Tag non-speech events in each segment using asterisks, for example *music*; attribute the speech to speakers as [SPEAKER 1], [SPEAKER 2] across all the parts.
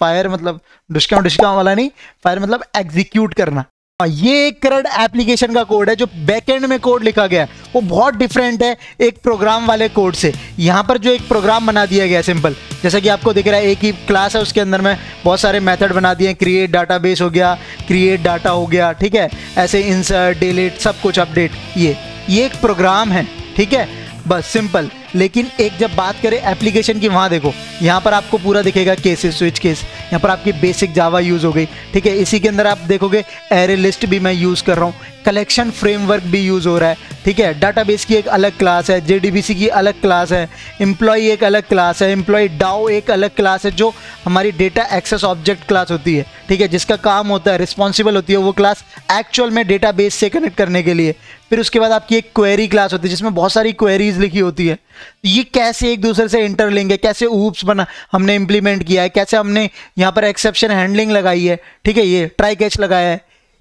[SPEAKER 1] Fire मतलब discount discount वाला नहीं फायर मतलब एग्जीक्यूट करना हाँ, ये एक करड एप्लीकेशन का कोड है जो बैकएंड में कोड लिखा गया है वो बहुत डिफरेंट है एक प्रोग्राम वाले कोड से यहाँ पर जो एक प्रोग्राम बना दिया गया है सिंपल जैसा कि आपको दिख रहा है एक ही क्लास है उसके अंदर में बहुत सारे मेथड बना दिए हैं क्रिएट बेस हो गया क्रिएट डाटा हो गया ठीक है ऐसे इंसर्ट डिलीट सब कुछ अपडेट ये ये एक प्रोग्राम है ठीक है बस सिंपल लेकिन एक जब बात करें एप्लीकेशन की वहाँ देखो यहाँ पर आपको पूरा दिखेगा केसेस स्विच केस यहाँ पर आपकी बेसिक जावा यूज़ हो गई ठीक है इसी के अंदर आप देखोगे एरे लिस्ट भी मैं यूज़ कर रहा हूँ कलेक्शन फ्रेमवर्क भी यूज़ हो रहा है ठीक है डाटाबेस की एक अलग क्लास है जे की अलग क्लास है एम्प्लॉई एक अलग क्लास है एम्प्लॉई डाओ एक अलग क्लास है जो हमारी डेटा एक्सेस ऑब्जेक्ट क्लास होती है ठीक है जिसका काम होता है रिस्पॉन्सिबल होती है वो क्लास एक्चुअल में डेटा से कनेक्ट करने के लिए फिर उसके बाद आपकी एक क्वेरी क्लास होती है जिसमें बहुत सारी क्वेरीज लिखी होती है तो ये कैसे एक दूसरे से इंटरलिंक है कैसे ऊप्स बना हमने इम्प्लीमेंट किया है कैसे हमने यहाँ पर एक्सेप्शन हैंडलिंग लगाई है ठीक है ये ट्राई कैच लगाया है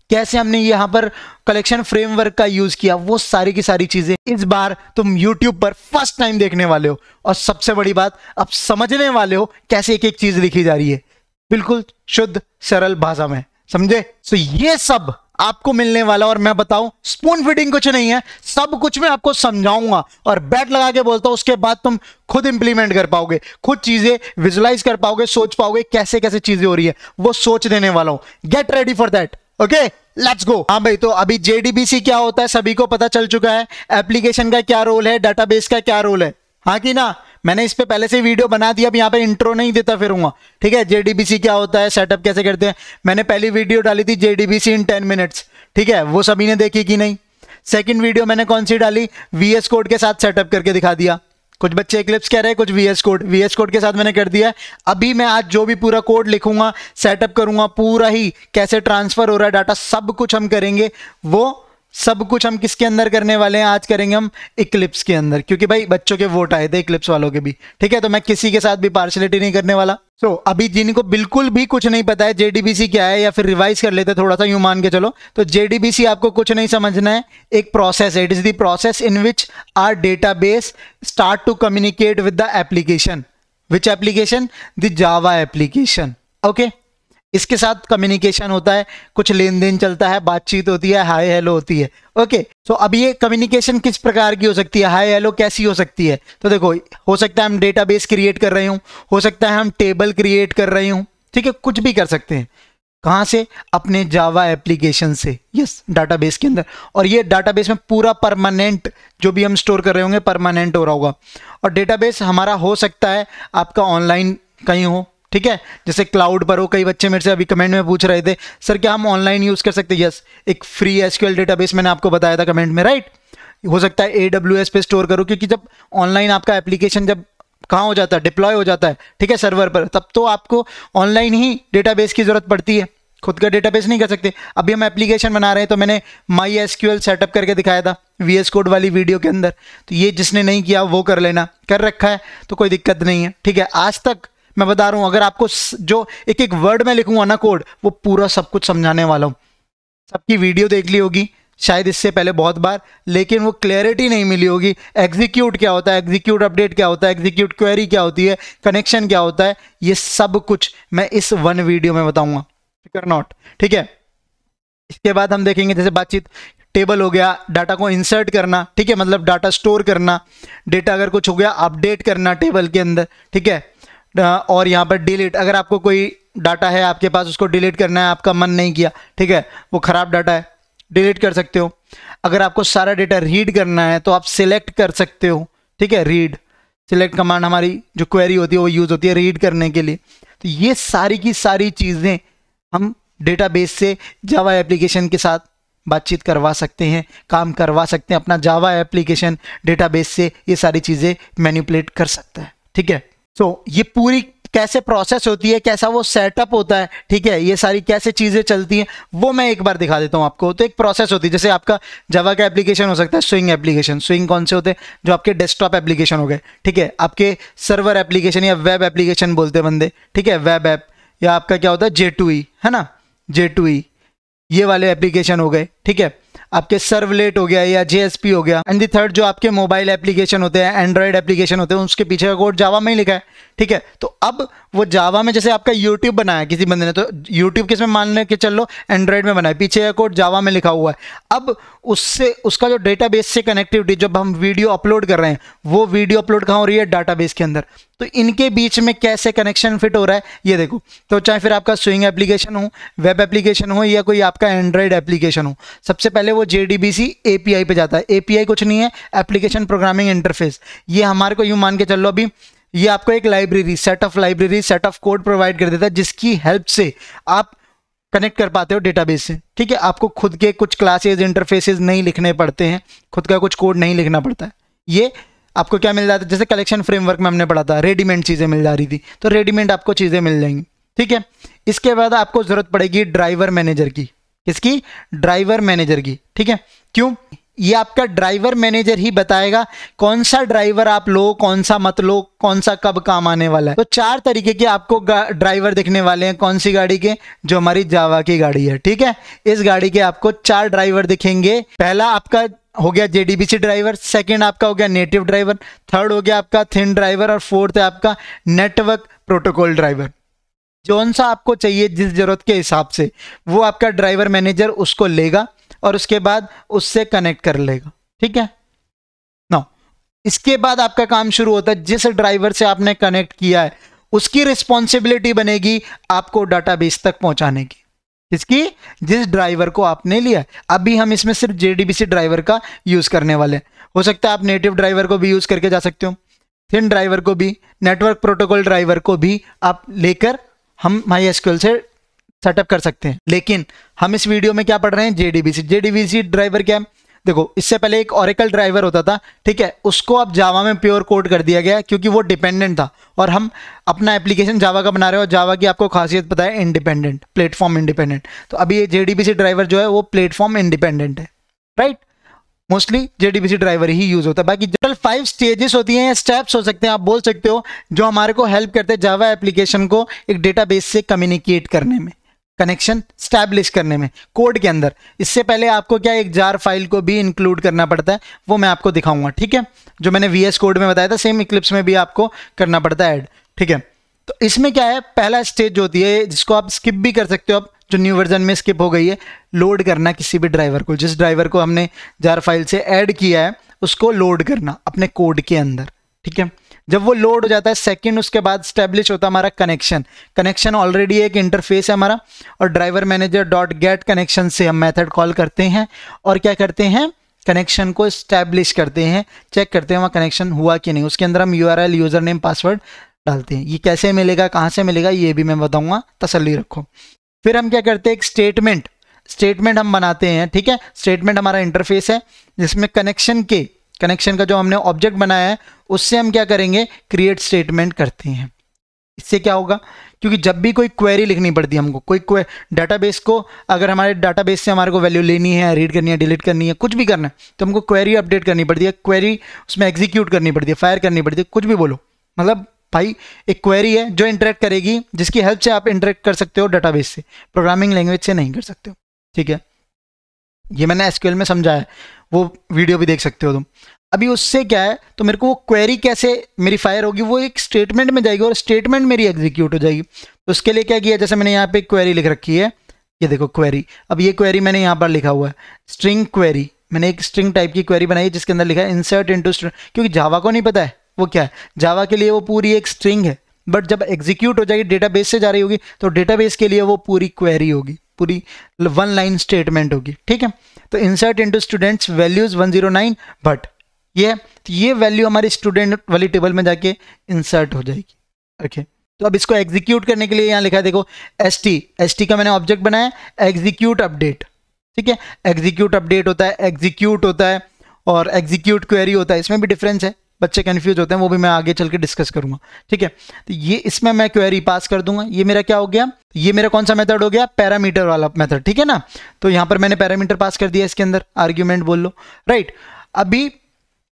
[SPEAKER 1] कैसे हमने यहाँ पर कलेक्शन फ्रेमवर्क का यूज़ किया वो सारी की सारी चीज़ें इस बार तुम YouTube पर फर्स्ट टाइम देखने वाले हो और सबसे बड़ी बात अब समझने वाले हो कैसे एक एक चीज़ लिखी जा रही है बिल्कुल शुद्ध सरल भाषा में समझे सो तो so ये सब आपको मिलने वाला और मैं बताऊं स्पून फीडिंग कुछ नहीं है सब कुछ मैं आपको समझाऊंगा और बैट लगा के बोलता हूं उसके बाद तुम खुद इंप्लीमेंट कर पाओगे खुद चीजें विजुलाइज कर पाओगे सोच पाओगे कैसे कैसे चीजें हो रही है वो सोच देने वाला हूं get ready for that okay let's go हाँ भाई तो अभी जेडीबीसी क्या होता है सभी को पता चल चुका है एप्लीकेशन का क्या रोल है डाटा का क्या रोल है हाँ कि ना मैंने इस पर पहले से वीडियो बना दिया अब यहाँ पर इंट्रो नहीं देता फिरूंगा ठीक है जे क्या होता है सेटअप कैसे करते हैं मैंने पहली वीडियो डाली थी जे इन टेन मिनट्स ठीक है वो सभी ने देखी कि नहीं सेकेंड वीडियो मैंने कौन सी डाली वी कोड के साथ सेटअप करके दिखा दिया कुछ बच्चे क्लिप्स कह रहे हैं कुछ V S code V S code के साथ मैंने कर दिया है अभी मैं आज जो भी पूरा कोड लिखूंगा सेटअप करूंगा पूरा ही कैसे ट्रांसफर हो रहा है डाटा सब कुछ हम करेंगे वो सब कुछ हम किसके अंदर करने वाले हैं आज करेंगे हम इक्लिप्स के अंदर क्योंकि भाई बच्चों के वोट आए थे इक्लिप्स वालों के भी ठीक है तो मैं किसी के साथ भी पार्शलिटी नहीं करने वाला सो so, अभी जिनको बिल्कुल भी कुछ नहीं पता है जेडीबीसी क्या है या फिर रिवाइज कर लेते थोड़ा सा यू मान के चलो तो जेडीबीसी आपको कुछ नहीं समझना है एक प्रोसेस है it is the process in which are database start to communicate with the application which application the Java application okay इसके साथ कम्युनिकेशन होता है कुछ लेन देन चलता है बातचीत होती है हाय हेलो होती है ओके सो अब ये कम्युनिकेशन किस प्रकार की हो सकती है हाय हेलो कैसी हो सकती है तो देखो हो सकता है हम डेटाबेस क्रिएट कर रहे हूँ हो सकता है हम टेबल क्रिएट कर रहे हूँ ठीक है कुछ भी कर सकते हैं कहाँ से अपने जावा एप्लीकेशन से यस डाटाबेस के अंदर और ये डाटाबेस में पूरा परमानेंट जो भी हम स्टोर कर रहे होंगे परमानेंट हो रहा होगा और डेटाबेस हमारा हो सकता है आपका ऑनलाइन कहीं हो ठीक है जैसे क्लाउड पर हो कई बच्चे मेरे से अभी कमेंट में पूछ रहे थे सर क्या हम ऑनलाइन यूज़ कर सकते यस एक फ्री एसक्यूएल डेटाबेस मैंने आपको बताया था कमेंट में राइट हो सकता है ए डब्ल्यू एस पे स्टोर करो क्योंकि जब ऑनलाइन आपका एप्लीकेशन जब कहाँ हो जाता है डिप्लॉय हो जाता है ठीक है सर्वर पर तब तो आपको ऑनलाइन ही डेटाबेस की ज़रूरत पड़ती है खुद का डेटाबेस नहीं कर सकते अभी हम एप्लीकेशन बना रहे हैं तो मैंने my S Q L setup करके दिखाया था वी एस कोड वाली वीडियो के अंदर तो ये जिसने नहीं किया वो कर लेना कर रखा है तो कोई दिक्कत नहीं है ठीक है आज तक मैं बता रहा हूं अगर आपको जो एक एक वर्ड में लिखूंगा ना कोड वो पूरा सब कुछ समझाने वाला हूं सबकी वीडियो देख ली होगी शायद इससे पहले बहुत बार लेकिन वो क्लैरिटी नहीं मिली होगी एग्जीक्यूट क्या होता है एग्जीक्यूट अपडेट क्या होता है एग्जीक्यूट क्वेरी क्या होती है कनेक्शन क्या होता है ये सब कुछ मैं इस वन वीडियो में बताऊंगा फिकर नॉट ठीक है इसके बाद हम देखेंगे जैसे बातचीत टेबल हो गया डाटा को इंसर्ट करना ठीक है मतलब डाटा स्टोर करना डेटा अगर कुछ हो गया अपडेट करना टेबल के अंदर ठीक है हाँ, और यहाँ पर डिलीट अगर आपको कोई डाटा है आपके पास उसको डिलीट करना है आपका मन नहीं किया ठीक है वो ख़राब डाटा है डिलीट कर सकते हो अगर आपको सारा डाटा रीड करना है तो आप सिलेक्ट कर सकते हो ठीक है रीड सिलेक्ट कमांड हमारी जो क्वेरी होती है वो यूज़ होती है रीड करने के लिए तो ये सारी की सारी चीज़ें हम डेटाबेस से जावा एप्लीकेशन के साथ बातचीत करवा सकते हैं काम करवा सकते हैं अपना जावा एप्लीकेशन डेटाबेस से ये सारी चीज़ें मैन्यूपलेट कर सकता है ठीक है सो ये पूरी कैसे प्रोसेस होती है कैसा वो सेटअप होता है ठीक है ये सारी कैसे चीज़ें चलती हैं वो मैं एक बार दिखा देता हूँ आपको तो एक प्रोसेस होती है जैसे आपका जवा का एप्लीकेशन हो सकता है स्विंग एप्लीकेशन स्विंग कौन से होते हैं जो आपके डेस्कटॉप एप्लीकेशन हो गए ठीक है आपके सर्वर एप्लीकेशन या वेब एप्लीकेशन बोलते बंदे ठीक है वेब ऐप या आपका क्या होता है जे e, है ना जे e, ये वाले एप्लीकेशन हो गए ठीक है आपके सर्वलेट हो गया या जेएसपी हो गया एंड दी थर्ड जो आपके मोबाइल एप्लीकेशन होते हैं एंड्रॉयड एप्लीकेशन होते हैं उसके पीछे का कोड जावा में ही लिखा है ठीक है तो अब वो जावा में जैसे आपका यूट्यूब बनाया किसी बंदे ने तो यूट्यूब किस में मान लें कि चल लो एंड्रॉयड में बनाया पीछे का कोड जावा में लिखा हुआ है अब उससे उसका जो डेटाबेस से कनेक्टिविटी जब हम वीडियो अपलोड कर रहे हैं वो वीडियो अपलोड कहाँ हो रही है डाटाबेस के अंदर तो इनके बीच में कैसे कनेक्शन फिट हो रहा है ये देखो तो चाहे फिर आपका स्विंग एप्लीकेशन हो वेब एप्लीकेशन हो या कोई आपका एंड्रॉयड एप्लीकेशन हो सबसे पहले वो J D B C A P I पर जाता है ए पी आई कुछ नहीं है एप्लीकेशन प्रोग्रामिंग इंटरफेस ये हमारे को यूँ मान के चल लो अभी ये आपको एक library set of library set of code provide कर देता है जिसकी हेल्प से आप कनेक्ट कर पाते हो डेटाबेस से ठीक है आपको खुद के कुछ क्लासेज इंटरफेसेज नहीं लिखने पड़ते हैं खुद का कुछ कोड नहीं लिखना पड़ता है ये आपको क्या मिल जाता है जैसे कलेक्शन फ्रेमवर्क में हमने पढ़ा था रेडीमेड चीज़ें मिल जा रही थी तो रेडीमेड आपको चीज़ें मिल जाएंगी ठीक है इसके बाद आपको ज़रूरत पड़ेगी ड्राइवर मैनेजर की किसकी ड्राइवर मैनेजर की ठीक है क्यों ये आपका ड्राइवर मैनेजर ही बताएगा कौन सा ड्राइवर आप लो कौन सा मत लो कौन सा कब काम आने वाला है तो चार तरीके के आपको ड्राइवर दिखने वाले हैं कौन सी गाड़ी के जो हमारी जावा की गाड़ी है ठीक है इस गाड़ी के आपको चार ड्राइवर दिखेंगे पहला आपका हो गया जेडीबीसी ड्राइवर सेकंड आपका हो गया नेटिव ड्राइवर थर्ड हो गया आपका थिन ड्राइवर और फोर्थ है आपका नेटवर्क प्रोटोकॉल ड्राइवर जौन सा आपको चाहिए जिस जरूरत के हिसाब से वो आपका ड्राइवर मैनेजर उसको लेगा और उसके बाद उससे कनेक्ट कर लेगा ठीक है ना इसके बाद आपका काम शुरू होता है जिस ड्राइवर से आपने कनेक्ट किया है उसकी रिस्पॉन्सिबिलिटी बनेगी आपको डाटाबेस तक पहुंचाने की इसकी जिस ड्राइवर को आपने लिया अभी हम इसमें सिर्फ जेडीबीसी ड्राइवर का यूज़ करने वाले हैं हो सकता है आप नेटिव ड्राइवर को भी यूज़ करके जा सकते हो थिन ड्राइवर को भी नेटवर्क प्रोटोकॉल ड्राइवर को भी आप लेकर हम माई से सेटअप कर सकते हैं लेकिन हम इस वीडियो में क्या पढ़ रहे हैं जेडीबीसी जेडीबीसी ड्राइवर क्या है देखो इससे पहले एक ऑरिकल ड्राइवर होता था ठीक है उसको अब जावा में प्योर कोड कर दिया गया क्योंकि वो डिपेंडेंट था और हम अपना एप्लीकेशन जावा का बना रहे हो जावा की आपको खासियत पता है इंडिपेंडेंट प्लेटफॉर्म इंडिपेंडेंट तो अभी ये जेडीबीसी ड्राइवर जो है वो प्लेटफॉर्म इंडिपेंडेंट है राइट मोस्टली जेडीबीसी ड्राइवर ही यूज होता है बाकी टोटल फाइव स्टेजेस होती हैं स्टेप्स हो सकते हैं आप बोल सकते हो जो हमारे को हेल्प करते हैं जावा एप्लीकेशन को एक डेटाबेस से कम्युनिकेट करने में कनेक्शन स्टैब्लिश करने में कोड के अंदर इससे पहले आपको क्या एक जार फाइल को भी इंक्लूड करना पड़ता है वो मैं आपको दिखाऊंगा ठीक है जो मैंने वी कोड में बताया था सेम इक्लिप्स में भी आपको करना पड़ता है ऐड ठीक है तो इसमें क्या है पहला स्टेज जो होती है जिसको आप स्किप भी कर सकते हो आप जो न्यू वर्जन में स्किप हो गई है लोड करना किसी भी ड्राइवर को जिस ड्राइवर को हमने जार फाइल से ऐड किया है उसको लोड करना अपने कोड के अंदर ठीक है जब वो लोड हो जाता है सेकेंड उसके बाद स्टेब्लिश होता है हमारा कनेक्शन कनेक्शन ऑलरेडी एक इंटरफेस है हमारा और driver manager dot get connection से हम मैथड कॉल करते हैं और क्या करते हैं कनेक्शन को स्टैब्लिश करते हैं चेक करते हैं वहाँ कनेक्शन हुआ कि नहीं उसके अंदर हम यू यूज़र नेम पासवर्ड डालते हैं ये कैसे मिलेगा कहाँ से मिलेगा ये भी मैं बताऊँगा तसली रखो फिर हम क्या करते हैं एक स्टेटमेंट स्टेटमेंट हम बनाते हैं ठीक है स्टेटमेंट हमारा इंटरफेस है जिसमें कनेक्शन के कनेक्शन का जो हमने ऑब्जेक्ट बनाया है उससे हम क्या करेंगे क्रिएट स्टेटमेंट करते हैं इससे क्या होगा क्योंकि जब भी कोई क्वेरी लिखनी पड़ती है हमको कोई क्वे डाटाबेस को अगर हमारे डाटाबेस से हमारे को वैल्यू लेनी है रीड करनी है डिलीट करनी है कुछ भी करना है तो हमको क्वेरी अपडेट करनी पड़ती है क्वेरी उसमें एग्जीक्यूट करनी पड़ती है फायर करनी पड़ती है कुछ भी बोलो मतलब भाई एक क्वेरी है जो इंटरेक्ट करेगी जिसकी हेल्प से आप इंटरेक्ट कर सकते हो डाटा से प्रोग्रामिंग लैंग्वेज से नहीं कर सकते हो ठीक है ये मैंने एसक्यूएल में समझा है वो वीडियो भी देख सकते हो तुम अभी उससे क्या है तो मेरे को वो क्वेरी कैसे मेरी फायर होगी वो एक स्टेटमेंट में जाएगी और स्टेटमेंट मेरी एग्जीक्यूट हो जाएगी तो उसके लिए क्या किया जैसे मैंने यहाँ पे क्वेरी लिख रखी है ये देखो क्वेरी अब ये क्वेरी मैंने यहाँ पर लिखा हुआ है स्ट्रिंग क्वेरी मैंने एक स्ट्रिंग टाइप की क्वेरी बनाई जिसके अंदर लिखा है इंसर्ट इंटू स्ट्रिंग क्योंकि जावा को नहीं पता है वो क्या है जावा के लिए वो पूरी एक स्ट्रिंग है बट जब एग्जीक्यूट हो जाएगी डेटा से जा रही होगी तो डेटा के लिए वो पूरी क्वेरी होगी पूरी वन लाइन स्टेटमेंट होगी ठीक है तो insert into students values 109 but ये तो ये वैल्यू हमारे स्टूडेंट वाली टेबल में जाके इंसर्ट हो जाएगी ओके तो अब इसको एग्जीक्यूट करने के लिए यहाँ लिखा है देखो एस टी एस टी का मैंने ऑब्जेक्ट बनाया एग्जीक्यूट अपडेट ठीक है एग्जीक्यूट अपडेट होता है एग्जीक्यूट होता है और एग्जीक्यूट क्वेरी होता है इसमें भी डिफरेंस है बच्चे कन्फ्यूज होते हैं वो भी मैं आगे चल के डिस्कस करूंगा ठीक है तो ये इसमें मैं क्वेरी पास कर दूंगा ये मेरा क्या हो गया ये मेरा कौन सा मेथड हो गया पैरामीटर वाला मेथड ठीक है ना तो यहां पर मैंने पैरामीटर पास कर दिया इसके अंदर आर्ग्यूमेंट बोल लो राइट अभी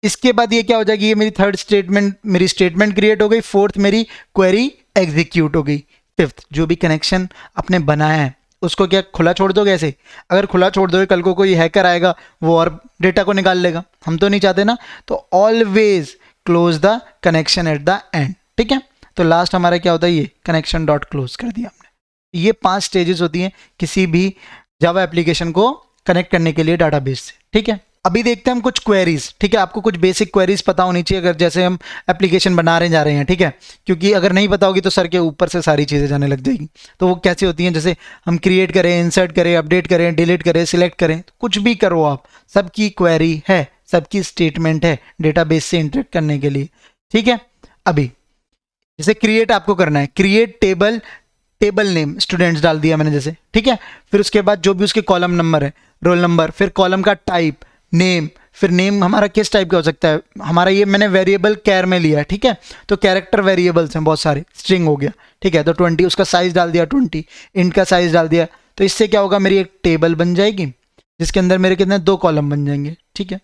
[SPEAKER 1] इसके बाद ये क्या हो जाएगी ये मेरी थर्ड स्टेटमेंट मेरी स्टेटमेंट क्रिएट हो गई फोर्थ मेरी क्वेरी एग्जीक्यूट हो गई फिफ्थ जो भी कनेक्शन आपने बनाया है उसको क्या खुला छोड़ दोगे ऐसे अगर खुला छोड़ दोगे कल को कोई हैकर आएगा वो और डेटा को निकाल लेगा हम तो नहीं चाहते ना तो always close the connection at the end ठीक है तो लास्ट हमारा क्या होता है ये कनेक्शन डॉट क्लोज कर दिया हमने ये पांच स्टेजेस होती हैं किसी भी जावा एप्लीकेशन को कनेक्ट करने के लिए डाटाबेस से ठीक है अभी देखते हैं हम कुछ क्वेरीज ठीक है आपको कुछ बेसिक क्वेरीज पता होनी चाहिए अगर जैसे हम एप्लीकेशन बना रहे जा रहे हैं ठीक है क्योंकि अगर नहीं पता होगी तो सर के ऊपर से सारी चीज़ें जाने लग जाएगी तो वो कैसे होती हैं जैसे हम क्रिएट करें इंसर्ट करें अपडेट करें डिलीट करें सिलेक्ट करें तो कुछ भी करो आप सबकी क्वेरी है सबकी स्टेटमेंट है डेटा से इंटरेक्ट करने के लिए ठीक है अभी जैसे क्रिएट आपको करना है create table table name students डाल दिया मैंने जैसे ठीक है फिर उसके बाद जो भी उसके कॉलम नंबर है रोल नंबर फिर कॉलम का टाइप नेम फिर नेम हमारा किस टाइप का हो सकता है हमारा ये मैंने वेरिएबल कैर में लिया ठीक है तो कैरेक्टर वेरिएबल्स हैं बहुत सारे स्ट्रिंग हो गया ठीक है तो ट्वेंटी उसका साइज़ डाल दिया ट्वेंटी इंट का साइज़ डाल दिया तो इससे क्या होगा मेरी एक टेबल बन जाएगी जिसके अंदर मेरे कितने दो कॉलम बन जाएंगे ठीक है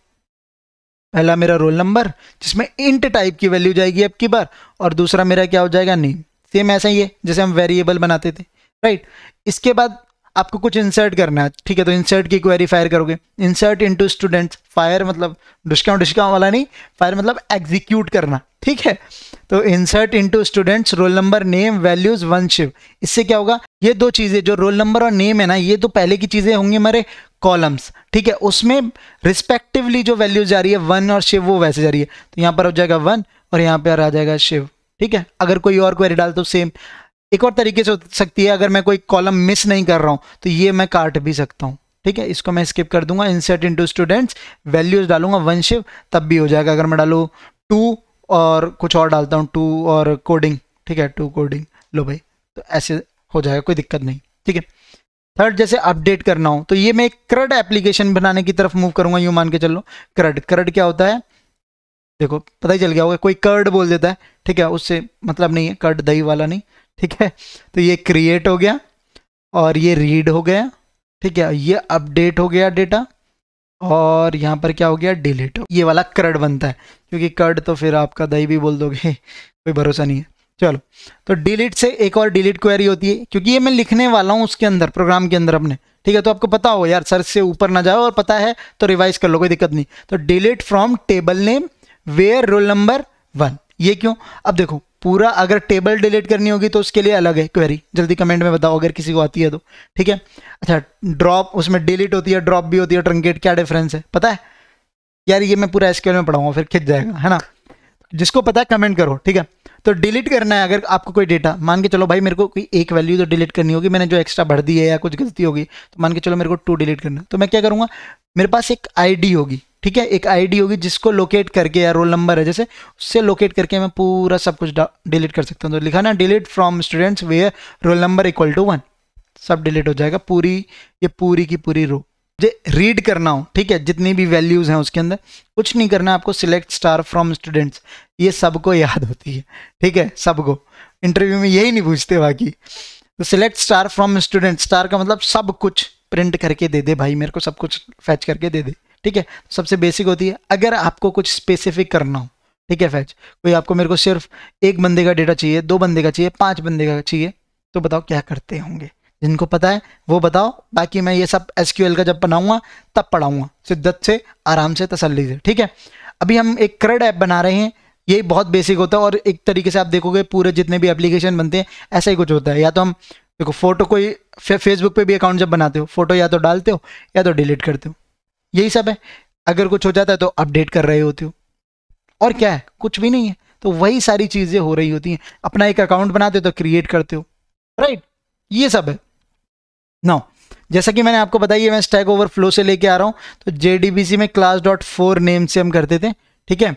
[SPEAKER 1] पहला मेरा रोल नंबर जिसमें इंट टाइप की वैल्यू जाएगी अब की बार और दूसरा मेरा क्या हो जाएगा नेम सेम ऐसा ही है जैसे हम वेरिएबल बनाते थे राइट इसके बाद आपको कुछ इंसर्ट करना है ठीक है तो इंसर्ट की क्वेरी फायर करोगे इंसर्ट इनटू स्टूडेंट्स फायर मतलब डिस्काउंट डिस्काउंट वाला नहीं फायर मतलब एग्जीक्यूट करना ठीक है तो insert into students roll number name values one Shiv इससे क्या होगा ये दो चीज़ें जो रोल नंबर और नेम है ना ये तो पहले की चीज़ें होंगी हमारे कॉलम्स ठीक है उसमें रिस्पेक्टिवली जो वैल्यूज जा रही है वन और शिव वो वैसे जा रही है तो यहाँ पर हो जाएगा वन और यहाँ पर आ जाएगा शिव ठीक है अगर कोई और क्वेरी डाल तो सेम एक और तरीके से हो सकती है अगर मैं कोई कॉलम मिस नहीं कर रहा हूं तो ये मैं काट भी सकता हूं ठीक है इसको मैं स्किप कर दूंगा इंसर्ट इनटू स्टूडेंट्स वैल्यूज डालूंगा वन शिव तब भी हो जाएगा अगर मैं डालू टू और कुछ और डालता हूँ टू और कोडिंग ठीक है टू कोडिंग लो भाई तो ऐसे हो जाएगा कोई दिक्कत नहीं ठीक है थर्ड जैसे अपडेट करना हो तो ये मैं एक क्रड एप्लीकेशन बनाने की तरफ मूव करूंगा यू मान के चलो क्रड क्रड क्या होता है देखो पता ही चल गया होगा कोई कर्ड बोल देता है ठीक है उससे मतलब नहीं है कर्ड दही वाला नहीं ठीक है तो ये क्रिएट हो गया और ये रीड हो गया ठीक है ये अपडेट हो गया डेटा और यहाँ पर क्या हो गया डिलीट हो ये वाला कर्ड बनता है क्योंकि कर्ड तो फिर आपका दही भी बोल दोगे कोई भरोसा नहीं है चलो तो डिलीट से एक और डिलीट क्वेरी होती है क्योंकि ये मैं लिखने वाला हूँ उसके अंदर प्रोग्राम के अंदर अपने ठीक है तो आपको पता हो यार सर से ऊपर ना जाओ और पता है तो रिवाइज कर लो कोई दिक्कत नहीं तो delete from table name where roll number one ये क्यों अब देखो पूरा अगर टेबल डिलीट करनी होगी तो उसके लिए अलग है क्वेरी जल्दी कमेंट में बताओ अगर किसी को आती है तो ठीक है अच्छा ड्रॉप उसमें डिलीट होती है ड्रॉप भी होती है ट्रंकेट क्या डिफरेंस है पता है यार ये मैं पूरा एसक्यूएल में पढ़ाऊंगा फिर खिंच जाएगा है ना जिसको पता है कमेंट करो ठीक है तो डिलीट करना है अगर आपको कोई डेटा मान के चलो भाई मेरे को कोई एक वैल्यू तो डिलीट करनी होगी मैंने जो एक्स्ट्रा भर दी है या कुछ गलती होगी तो मान के चलो मेरे को टू डिलीट करना तो मैं क्या करूँगा मेरे पास एक आईडी होगी ठीक है एक आईडी होगी जिसको लोकेट करके या रोल नंबर है जैसे उससे लोकेट करके मैं पूरा सब कुछ डिलीट कर सकता हूँ तो लिखा ना delete from students where roll number equal to one सब डिलीट हो जाएगा पूरी ये पूरी की पूरी रो जे रीड करना हो ठीक है जितनी भी वैल्यूज़ हैं उसके अंदर कुछ नहीं करना आपको सिलेक्ट स्टार फ्रॉम स्टूडेंट्स ये सबको याद होती है ठीक है सबको इंटरव्यू में यही नहीं पूछते बाकी तो select star from student star का मतलब सब कुछ प्रिंट करके दे दे भाई मेरे को सब कुछ फैच करके दे दे ठीक है सबसे बेसिक होती है अगर आपको कुछ स्पेसिफिक करना हो ठीक है फैच कोई आपको मेरे को सिर्फ एक बंदे का डेटा चाहिए दो बंदे का चाहिए पाँच बंदे का चाहिए तो बताओ क्या करते होंगे जिनको पता है वो बताओ बाकी मैं ये सब एस का जब बनाऊँगा तब पढ़ाऊँगा शिद्दत से आराम से तसल्ली से ठीक है अभी हम एक क्रड ऐप बना रहे हैं ये बहुत बेसिक होता है और एक तरीके से आप देखोगे पूरे जितने भी एप्लीकेशन बनते हैं ऐसा ही कुछ होता है या तो हम देखो फोटो कोई फेसबुक पे भी अकाउंट जब बनाते हो फोटो या तो डालते हो या तो डिलीट करते हो यही सब है अगर कुछ हो जाता है तो अपडेट कर रहे होते हो और क्या है कुछ भी नहीं है तो वही सारी चीज़ें हो रही होती हैं अपना एक अकाउंट बनाते हो तो क्रिएट करते हो राइट right? ये सब है नौ जैसा कि मैंने आपको बताइए मैं स्टैक फ्लो से लेके आ रहा हूँ तो जे में क्लास डॉट फोर नेम से हम करते थे ठीक है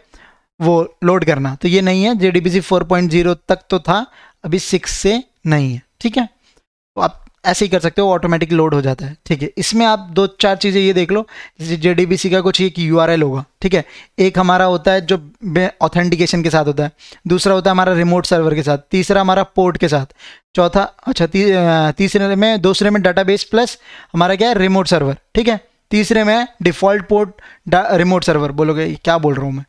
[SPEAKER 1] वो लोड करना तो ये नहीं है J D B C four point zero तक तो था अभी सिक्स से नहीं है ठीक है तो आप ऐसे ही कर सकते हो ऑटोमेटिक लोड हो जाता है ठीक है इसमें आप दो चार चीज़ें ये देख लो जैसे जे का कुछ एक यू होगा ठीक है एक हमारा होता है जो ऑथेंटिकेशन के साथ होता है दूसरा होता है हमारा रिमोट सर्वर के साथ तीसरा हमारा पोर्ट के साथ चौथा अच्छा ती, तीसरे में दूसरे में बेस प्लस हमारा क्या है रिमोट सर्वर ठीक है तीसरे में डिफ़ॉल्ट पोर्ट रिमोट सर्वर बोलोगे क्या बोल रहा हूँ मैं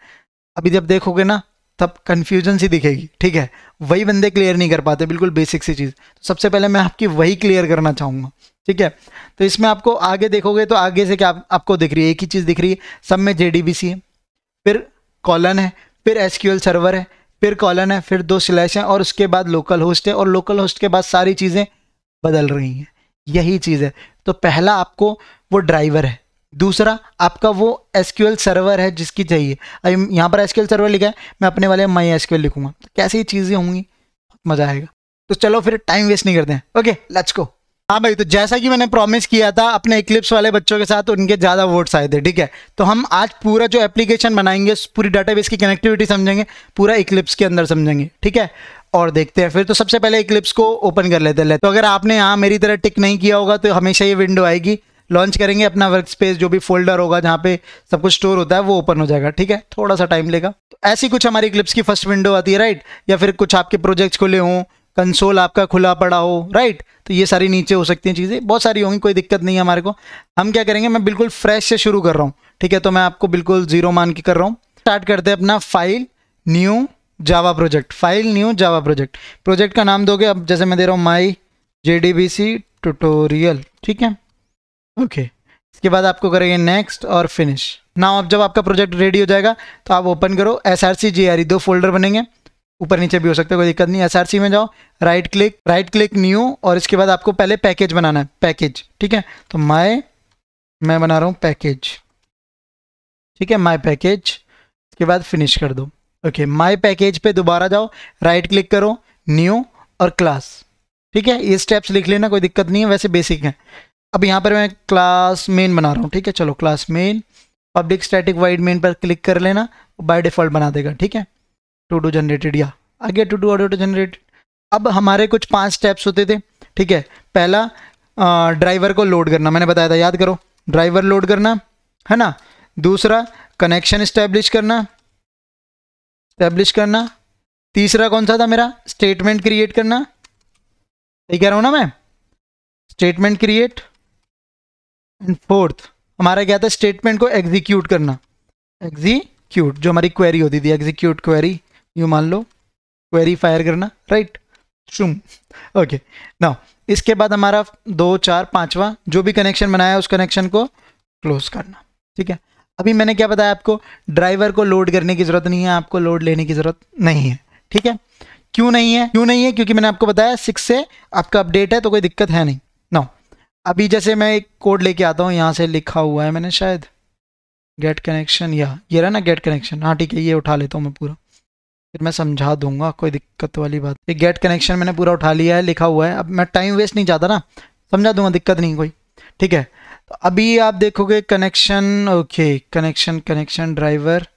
[SPEAKER 1] अभी जब देखोगे ना तब कन्फ्यूजन सी दिखेगी ठीक है वही बंदे क्लियर नहीं कर पाते बिल्कुल बेसिक सी चीज़ तो सबसे पहले मैं आपकी वही क्लियर करना चाहूँगा ठीक है तो इसमें आपको आगे देखोगे तो आगे से क्या आप, आपको दिख रही है एक ही चीज़ दिख रही है सब में जे है फिर कॉलन है फिर एस सर्वर है फिर कॉलन है फिर दो स्लैश हैं और उसके बाद लोकल होस्ट है और लोकल होस्ट के बाद सारी चीज़ें बदल रही हैं यही चीज़ है तो पहला आपको वो ड्राइवर है दूसरा आपका वो एसक्यूएल सर्वर है जिसकी चाहिए अभी यहाँ पर एसक्यूएल सर्वर लिखा है मैं अपने वाले माई एसक्यूएल लिखूंगा तो कैसे चीज़ें होंगी मज़ा आएगा तो चलो फिर टाइम वेस्ट नहीं करते हैं ओके लेट्स को हाँ भाई तो जैसा कि मैंने प्रॉमिस किया था अपने इक्लिप्स वाले बच्चों के साथ उनके ज़्यादा वोट्स आए थे ठीक है तो हम आज पूरा जो एप्लीकेशन बनाएंगे पूरी डाटाबेस की कनेक्टिविटी समझेंगे पूरा इक्लिप्स के अंदर समझेंगे ठीक है और देखते हैं फिर तो सबसे पहले इक्लिप्स को ओपन कर लेते हैं तो अगर आपने यहाँ मेरी तरह टिक नहीं किया होगा तो हमेशा ये विंडो आएगी लॉन्च करेंगे अपना वर्क स्पेस जो भी फोल्डर होगा जहाँ पे सब कुछ स्टोर होता है वो ओपन हो जाएगा ठीक है थोड़ा सा टाइम लेगा तो ऐसी कुछ हमारी क्लिप्स की फर्स्ट विंडो आती है राइट या फिर कुछ आपके प्रोजेक्ट्स खुले हों कंसोल आपका खुला पड़ा हो राइट तो ये सारी नीचे हो सकती हैं चीज़ें बहुत सारी होंगी कोई दिक्कत नहीं है हमारे को हम क्या करेंगे मैं बिल्कुल फ्रेश से शुरू कर रहा हूँ ठीक है तो मैं आपको बिल्कुल जीरो मान के कर रहा हूँ स्टार्ट करते हैं अपना file new Java project file new Java project project का नाम दोगे अब जैसे मैं दे रहा हूँ my J D B C tutorial ठीक है ओके इसके बाद आपको करेंगे नेक्स्ट और फिनिश नाउ अब जब आपका प्रोजेक्ट रेडी हो जाएगा तो आप ओपन करो एस आर सी जी दो फोल्डर बनेंगे ऊपर नीचे भी हो सकता है कोई दिक्कत नहीं एस आर सी में जाओ right click right click new और इसके बाद आपको पहले पैकेज बनाना है पैकेज ठीक है तो माई मैं बना रहा हूँ पैकेज ठीक है माई पैकेज इसके बाद फिनिश कर दो ओके माई पैकेज पे दोबारा जाओ राइट क्लिक करो न्यू और क्लास ठीक है ये स्टेप्स लिख लेना कोई दिक्कत नहीं है वैसे बेसिक है अब यहाँ पर मैं क्लास मेन बना रहा हूँ ठीक है चलो class main public static void main पर क्लिक कर लेना बाय डिफ़ॉल्ट बना देगा ठीक है टू डू जनरेटेड या आगे to do audio to generated अब हमारे कुछ पांच स्टेप्स होते थे ठीक है पहला ड्राइवर को लोड करना मैंने बताया था याद करो ड्राइवर लोड करना है ना दूसरा कनेक्शन इस्टेब्लिश करना इस्टेब्लिश करना तीसरा कौन सा था मेरा स्टेटमेंट क्रिएट करना सही कह रहा हूँ ना मैं स्टेटमेंट क्रिएट एंड फोर्थ हमारा क्या था स्टेटमेंट को एग्जीक्यूट करना एग्जीक्यूट जो हमारी क्वेरी होती थी एग्जीक्यूट क्वेरी यू मान लो क्वेरी फायर करना राइट चुम ओके ना इसके बाद हमारा दो चार पांचवा जो भी कनेक्शन बनाया उस कनेक्शन को क्लोज करना ठीक है अभी मैंने क्या बताया आपको ड्राइवर को लोड करने की ज़रूरत नहीं है आपको लोड लेने की ज़रूरत नहीं है ठीक है क्यों नहीं है क्यों नहीं है क्योंकि मैंने आपको बताया सिक्स से आपका अपडेट है तो कोई दिक्कत है नहीं अभी जैसे मैं एक कोड लेके आता हूँ यहाँ से लिखा हुआ है मैंने शायद गेट कनेक्शन या ये रहा ना गेट कनेक्शन हाँ ठीक है ये उठा लेता हूँ मैं पूरा फिर मैं समझा दूंगा कोई दिक्कत वाली बात ये गेट कनेक्शन मैंने पूरा उठा लिया है लिखा हुआ है अब मैं टाइम वेस्ट नहीं चाहता ना समझा दूंगा दिक्कत नहीं कोई ठीक है तो अभी आप देखोगे connection okay connection connection driver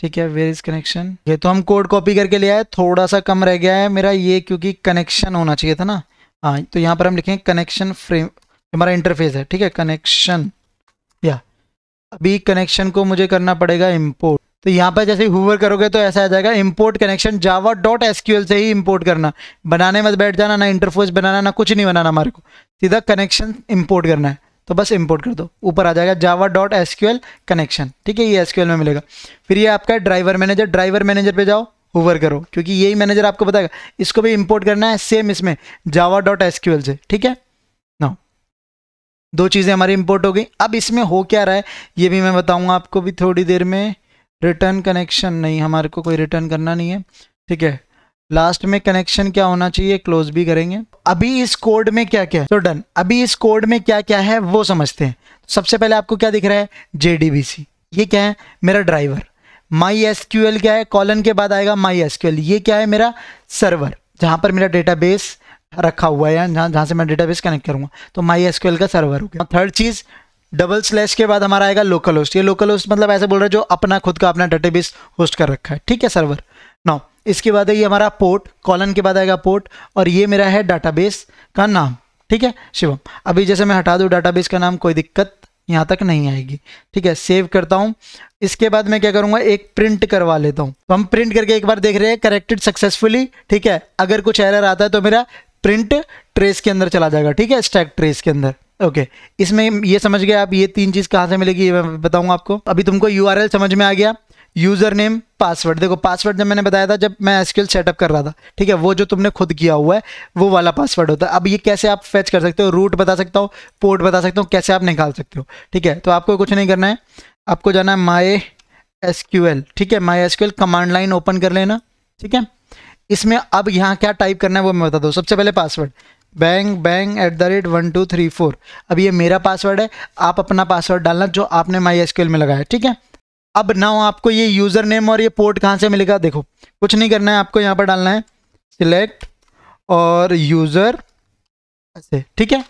[SPEAKER 1] ठीक है वेर इज कनेक्शन ये तो हम कोड कॉपी करके ले आए थोड़ा सा कम रह गया है मेरा ये क्योंकि कनेक्शन होना चाहिए था ना हाँ तो यहाँ पर हम लिखेंगे कनेक्शन फ्रेम हमारा इंटरफेस है ठीक है कनेक्शन या अभी कनेक्शन को मुझे करना पड़ेगा इम्पोर्ट तो यहाँ पर जैसे हुवर करोगे तो ऐसा आ जाएगा import connection Java dot S से ही इम्पोर्ट करना बनाने मत बैठ जाना ना इंटरफेस बनाना ना कुछ नहीं बनाना हमारे को सीधा कनेक्शन इम्पोर्ट करना है तो बस इम्पोर्ट कर दो ऊपर आ जाएगा जावा डॉट एस कनेक्शन ठीक है ये एस में मिलेगा फिर ये आपका ड्राइवर मैनेजर ड्राइवर मैनेजर पर जाओ हुवर करो क्योंकि यही मैनेजर आपको बताएगा इसको भी इम्पोर्ट करना है सेम इसमें जावा डॉट एस से ठीक है दो चीज़ें हमारी इंपोर्ट हो गई अब इसमें हो क्या रहा है ये भी मैं बताऊँगा आपको भी थोड़ी देर में रिटर्न कनेक्शन नहीं हमारे को कोई रिटर्न करना नहीं है ठीक है लास्ट में कनेक्शन क्या होना चाहिए क्लोज भी करेंगे अभी इस कोड में क्या क्या है तो डन अभी इस कोड में क्या क्या है वो समझते हैं सबसे पहले आपको क्या दिख रहा है जे ये क्या है मेरा ड्राइवर माई एस क्या है कॉलन के बाद आएगा माई एस ये क्या है मेरा सर्वर जहाँ पर मेरा डेटाबेस रखा हुआ है जहाँ जहाँ से मैं डेटाबेस कनेक्ट करूँगा तो माई एस का सर्वर हो गया थर्ड चीज़ डबल स्लैश के बाद हमारा आएगा लोकल होस्ट ये लोकल होस्ट मतलब ऐसे बोल रहा है जो अपना खुद का अपना डेटाबेस होस्ट कर रखा है ठीक है सर्वर नाउ इसके बाद है ये हमारा पोर्ट कॉलन के बाद आएगा पोर्ट और ये मेरा है डाटाबेस का नाम ठीक है शिवम अभी जैसे मैं हटा दूँ डाटाबेस का नाम कोई दिक्कत यहाँ तक नहीं आएगी ठीक है सेव करता हूँ इसके बाद मैं क्या करूँगा एक प्रिंट करवा लेता हूँ तो हम प्रिंट करके एक बार देख रहे हैं करेक्टेड सक्सेसफुली ठीक है अगर कुछ एरर आता है तो मेरा प्रिंट ट्रेस के अंदर चला जाएगा ठीक है स्टैक ट्रेस के अंदर ओके okay. इसमें ये समझ गए आप ये तीन चीज़ कहाँ से मिलेगी मैं बताऊंगा आपको अभी तुमको यू समझ में आ गया यूज़र नेम पासवर्ड देखो पासवर्ड जब मैंने बताया था जब मैं एसक्यूएल सेटअप कर रहा था ठीक है वो जो तुमने खुद किया हुआ है वो वाला पासवर्ड होता है अब ये कैसे आप फैच कर सकते हो रूट बता सकता हो पोर्ट बता सकता हूँ कैसे आप निकाल सकते हो ठीक है तो आपको कुछ नहीं करना है आपको जाना है माई एस ठीक है my S command line open कर लेना ठीक है इसमें अब यहाँ क्या टाइप करना है वो मैं बता दूँ सबसे पहले password bang bang at the rate one two three four अब ये मेरा पासवर्ड है आप अपना पासवर्ड डालना जो आपने माई एस में लगाया ठीक है अब ना हो आपको ये यूज़र नेम और ये पोर्ट कहाँ से मिलेगा देखो कुछ नहीं करना है आपको यहाँ पर डालना है सिलेक्ट और यूज़र ऐसे ठीक है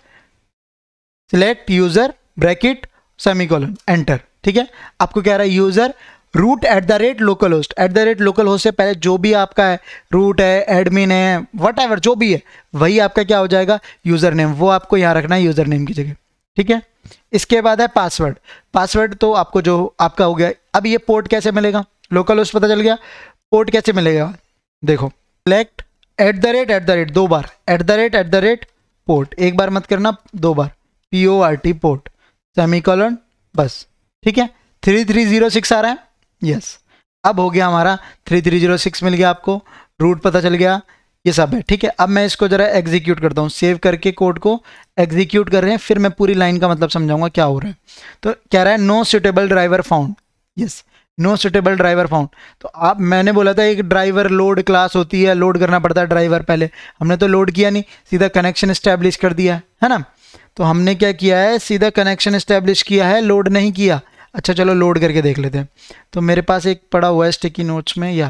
[SPEAKER 1] select user bracket semicolon enter ठीक है आपको कह रहा है user root at the rate local host at the rate local host से पहले जो भी आपका है रूट है एडमिन है वट एवर जो भी है वही आपका क्या हो जाएगा यूज़र नेम वो आपको यहाँ रखना है यूज़र नेम की जगह ठीक है इसके बाद है पासवर्ड पासवर्ड तो आपको जो आपका हो गया अब ये पोर्ट कैसे मिलेगा लोकल होस्ट पता चल गया पोर्ट कैसे मिलेगा देखो select at the rate at the rate दो बार at the rate at the rate port एक बार मत करना दो बार P O R T port semicolon बस ठीक है थ्री थ्री जीरो सिक्स आ रहा है यस अब हो गया हमारा थ्री थ्री जीरो सिक्स मिल गया आपको रूट पता चल गया ये सब है ठीक है अब मैं इसको ज़रा एग्जीक्यूट करता हूँ सेव करके कोड को एग्जीक्यूट कर रहे हैं फिर मैं पूरी लाइन का मतलब समझाऊंगा क्या हो रहा है तो कह रहा है no suitable driver found yes no suitable driver found तो आप मैंने बोला था एक ड्राइवर लोड क्लास होती है लोड करना पड़ता है ड्राइवर पहले हमने तो लोड किया नहीं सीधा कनेक्शन इस्टेब्लिश कर दिया है ना तो हमने क्या किया है सीधा कनेक्शन इस्टेब्लिश किया है लोड नहीं किया अच्छा चलो लोड करके देख लेते हैं तो मेरे पास एक पड़ा हुआ है स्टिकी नोट्स में या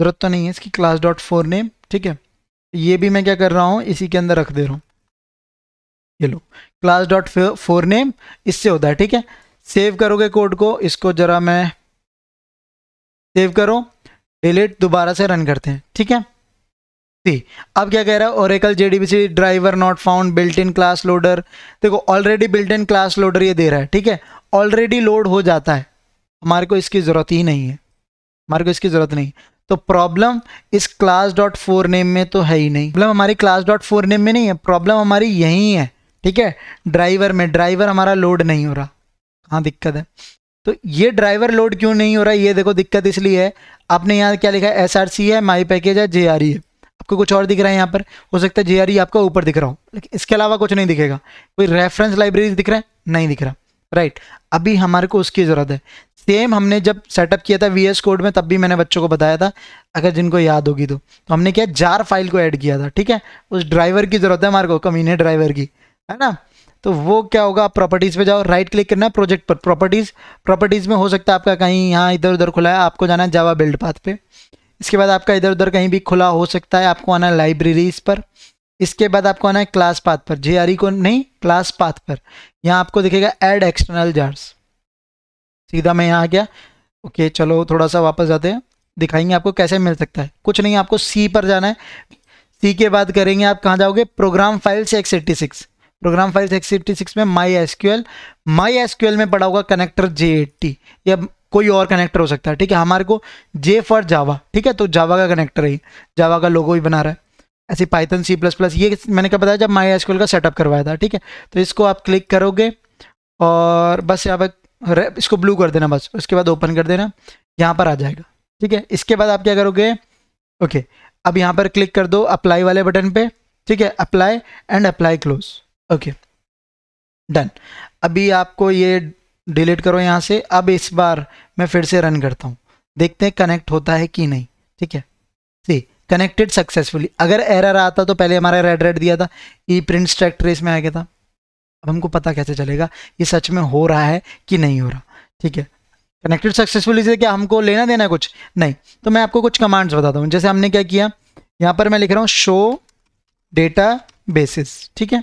[SPEAKER 1] ज़रूरत तो नहीं है इसकी क्लास डॉट फोर नेम ठीक है ये भी मैं क्या कर रहा हूँ इसी के अंदर रख दे रहा हूँ ये लो क्लास डॉट फोर नेम इससे होता है ठीक है सेव करोगे कोड को इसको ज़रा मैं सेव करो डिलीट दोबारा से रन करते हैं ठीक है सी अब क्या कह रहा है Oracle JDBC driver not found built in class loader देखो already built in class loader ये दे रहा है ठीक है ऑलरेडी लोड हो जाता है हमारे को इसकी ज़रूरत ही नहीं है हमारे को इसकी ज़रूरत नहीं तो प्रॉब्लम इस क्लास डॉट फोर नेम में तो है ही नहीं प्रॉब्लम हमारी क्लास डॉट फोर नेम में नहीं है प्रॉब्लम हमारी यही है ठीक है ड्राइवर में ड्राइवर हमारा लोड नहीं हो रहा कहाँ दिक्कत है तो ये ड्राइवर लोड क्यों नहीं हो रहा ये देखो दिक्कत इसलिए है आपने यहाँ क्या लिखा है एस आर सी है माई पैकेज है जे आर ई है आपको कुछ और दिख रहा है यहाँ पर हो सकता है जे आर ई आपका ऊपर दिख रहा हो लेकिन इसके अलावा कुछ नहीं दिखेगा कोई रेफरेंस लाइब्रेरी दिख रहा है नहीं दिख रहा राइट right. अभी हमारे को उसकी ज़रूरत है सेम हमने जब सेटअप किया था वी एस कोड में तब भी मैंने बच्चों को बताया था अगर जिनको याद होगी तो तो हमने क्या जार फाइल को ऐड किया था ठीक है उस ड्राइवर की ज़रूरत है हमारे को कमीने ड्राइवर की है ना तो वो क्या होगा आप प्रॉपर्टीज़ पे जाओ राइट क्लिक करना है प्रोजेक्ट पर प्रॉपर्टीज़ प्रॉपर्टीज़ में हो सकता है आपका कहीं यहाँ इधर उधर खुला है आपको जाना है जावा बिल्ड पाथ पे इसके बाद आपका इधर उधर कहीं भी खुला हो सकता है आपको आना है लाइब्रेरीज़ पर इसके बाद आपको आना है क्लास पाथ पर जे e को नहीं क्लास पाथ पर यहाँ आपको दिखेगा एड एक्सटर्नल जार्स सीधा मैं यहाँ आ गया ओके चलो थोड़ा सा वापस जाते हैं दिखाएंगे आपको कैसे मिल सकता है कुछ नहीं आपको सी पर जाना है सी के बाद करेंगे आप कहाँ जाओगे program files X eighty six program files X six में my S Q L my S Q L में पड़ा होगा कनेक्टर जे एट्टी या कोई और कनेक्टर हो सकता है ठीक है हमारे को जे फॉर जावा ठीक है तो जावा का कनेक्टर है जावा का लोगो भी बना रहा है ऐसे पाइथन सी प्लस प्लस ये मैंने क्या बताया जब माई स्कूल का सेटअप करवाया था ठीक है तो इसको आप क्लिक करोगे और बस यहाँ पर इसको ब्लू कर देना बस उसके बाद ओपन कर देना यहाँ पर आ जाएगा ठीक है इसके बाद आप क्या करोगे ओके अब यहाँ पर क्लिक कर दो अप्लाई वाले बटन पे ठीक है apply and apply close okay done अभी आपको ये डिलीट करो यहाँ से अब इस बार मैं फिर से रन करता हूँ देखते हैं कनेक्ट होता है कि नहीं ठीक है सी कनेक्टेड सक्सेसफुली अगर एरर आता तो पहले हमारा रेड रेड दिया था ई प्रिंट स्ट्रैक ट्रेस में आ गया था अब हमको पता कैसे चलेगा ये सच में हो रहा है कि नहीं हो रहा ठीक है कनेक्टेड सक्सेसफुली से क्या हमको लेना देना है कुछ नहीं तो मैं आपको कुछ कमांड्स बताता हूँ जैसे हमने क्या किया यहाँ पर मैं लिख रहा हूँ शो डेटा बेसिस ठीक है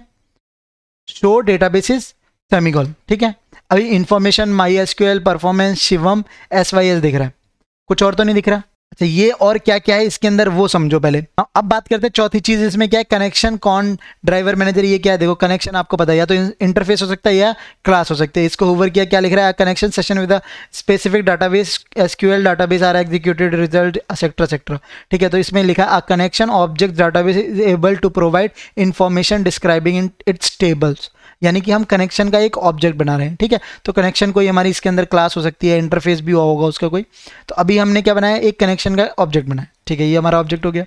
[SPEAKER 1] शो डेटा बेसिस सेमिकॉल ठीक है अभी information my S Q L performance Shivam S Y S दिख रहा है कुछ और तो नहीं दिख रहा तो ये और क्या क्या है इसके अंदर वो समझो पहले हाँ, अब बात करते हैं चौथी चीज इसमें क्या है कनेक्शन कौन ड्राइवर मैनेजर ये क्या है देखो कनेक्शन आपको पता है या तो इंटरफेस हो सकता है या क्लास हो सकती है इसको होवर किया क्या लिख रहा है connection session with specific database SQL base are executed result etcetera सेक्ट्रा ठीक है तो इसमें लिखा uh connection object database is able to provide information describing in its tables यानी कि हम कनेक्शन का एक ऑब्जेक्ट बना रहे हैं ठीक है तो कनेक्शन कोई हमारी इसके अंदर क्लास हो सकती है इंटरफेस भी हुआ होगा उसका कोई तो अभी हमने क्या बनाया एक कनेक्शन का ऑब्जेक्ट बनाया ठीक है ये हमारा ऑब्जेक्ट हो गया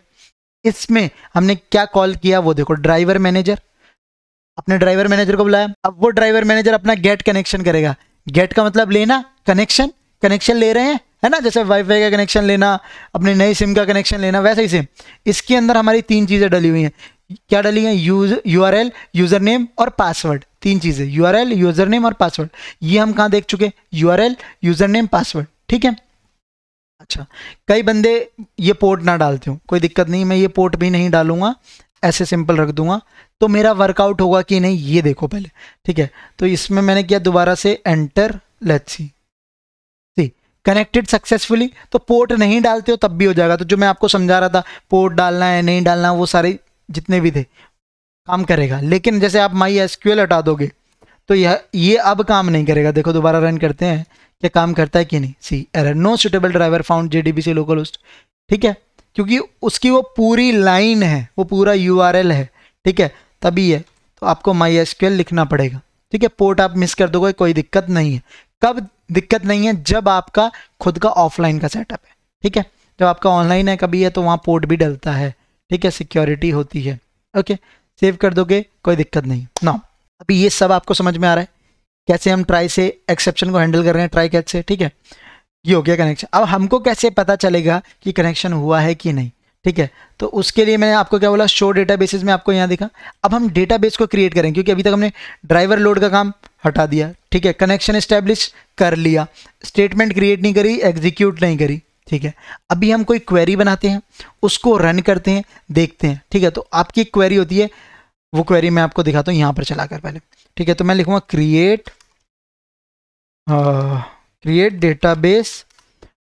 [SPEAKER 1] इसमें हमने क्या कॉल किया वो देखो ड्राइवर मैनेजर अपने ड्राइवर मैनेजर को बुलाया अब वो ड्राइवर मैनेजर अपना गेट कनेक्शन करेगा गेट का मतलब लेना कनेक्शन कनेक्शन ले रहे हैं है ना जैसे वाईफाई का कनेक्शन लेना अपने नए सिम का कनेक्शन लेना वैसे ही सेम इसके अंदर हमारी तीन चीज़ें डली हुई हैं क्या डाली है use U R L user name और पासवर्ड तीन चीज़ें U R L user name और पासवर्ड ये हम कहाँ देख चुके U R L user name password ठीक है अच्छा कई बंदे ये पोर्ट ना डालते हो कोई दिक्कत नहीं मैं ये पोर्ट भी नहीं डालूंगा ऐसे सिंपल रख दूंगा तो मेरा वर्कआउट होगा कि नहीं ये देखो पहले ठीक है तो इसमें मैंने किया दोबारा से enter let's see connected successfully तो पोर्ट नहीं डालते हो तब भी हो जाएगा तो जो मैं आपको समझा रहा था पोर्ट डालना है नहीं डालना वो सारी जितने भी थे काम करेगा लेकिन जैसे आप माई एस हटा दोगे तो यह ये अब काम नहीं करेगा देखो दोबारा रन करते हैं क्या काम करता है कि नहीं see error no suitable driver found J D B C local host ठीक है क्योंकि उसकी वो पूरी लाइन है वो पूरा यू आर एल है ठीक है तभी है तो आपको माई एस लिखना पड़ेगा ठीक है पोर्ट आप मिस कर दोगे कोई दिक्कत नहीं है कब दिक्कत नहीं है जब आपका खुद का ऑफलाइन का सेटअप है ठीक है जब आपका ऑनलाइन है कभी है तो वहाँ पोर्ट भी डलता है ठीक है सिक्योरिटी होती है ओके सेव कर दोगे कोई दिक्कत नहीं ना अभी ये सब आपको समझ में आ रहा है कैसे हम ट्राई से एक्सेप्शन को हैंडल कर रहे हैं ट्राई कैसे से ठीक है ये हो गया कनेक्शन अब हमको कैसे पता चलेगा कि कनेक्शन हुआ है कि नहीं ठीक है तो उसके लिए मैंने आपको क्या बोला शो डेटा बेसिस में आपको यहाँ देखा अब हम डेटा बेस को क्रिएट करें क्योंकि अभी तक हमने ड्राइवर लोड का काम हटा दिया ठीक है कनेक्शन इस्टेब्लिश कर लिया स्टेटमेंट क्रिएट नहीं करी एग्जीक्यूट नहीं करी ठीक है अभी हम कोई क्वेरी बनाते हैं उसको रन करते हैं देखते हैं ठीक है तो आपकी क्वेरी होती है वो क्वेरी मैं आपको दिखाता हूँ यहाँ पर चला कर पहले ठीक है तो मैं लिखूँगा क्रिएट क्रिएट डेटाबेस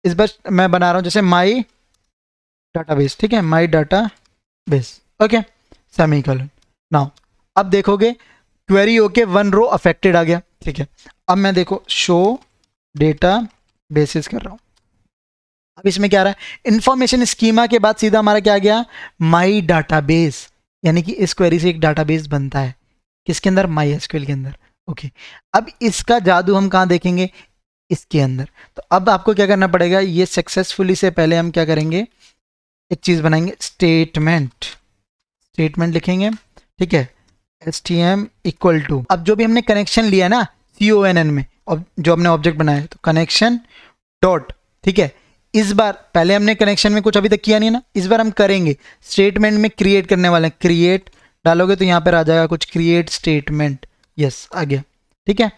[SPEAKER 1] इस बार मैं बना रहा हूँ जैसे माई डाटाबेस ठीक है my database okay colon now अब देखोगे query okay one row affected आ गया ठीक है अब मैं देखो शो डेटा बेसिस कर रहा हूँ अब इसमें क्या आ रहा है इन्फॉर्मेशन स्कीमा के बाद सीधा हमारा क्या आ गया माई डाटाबेस यानी कि इस क्वेरी से एक डाटाबेस बनता है किसके अंदर माई एसक्यूएल के अंदर ओके okay. अब इसका जादू हम कहाँ देखेंगे इसके अंदर तो अब आपको क्या करना पड़ेगा ये सक्सेसफुली से पहले हम क्या करेंगे एक चीज़ बनाएंगे स्टेटमेंट स्टेटमेंट लिखेंगे ठीक है S T M equal to अब जो भी हमने कनेक्शन लिया ना सी ओ एन एन में जो हमने ऑब्जेक्ट बनाया तो कनेक्शन डॉट ठीक है इस बार पहले हमने कनेक्शन में कुछ अभी तक किया नहीं है ना इस बार हम करेंगे स्टेटमेंट में क्रिएट करने वाले हैं क्रिएट डालोगे तो यहाँ पर आ जाएगा कुछ क्रिएट स्टेटमेंट यस आ गया ठीक है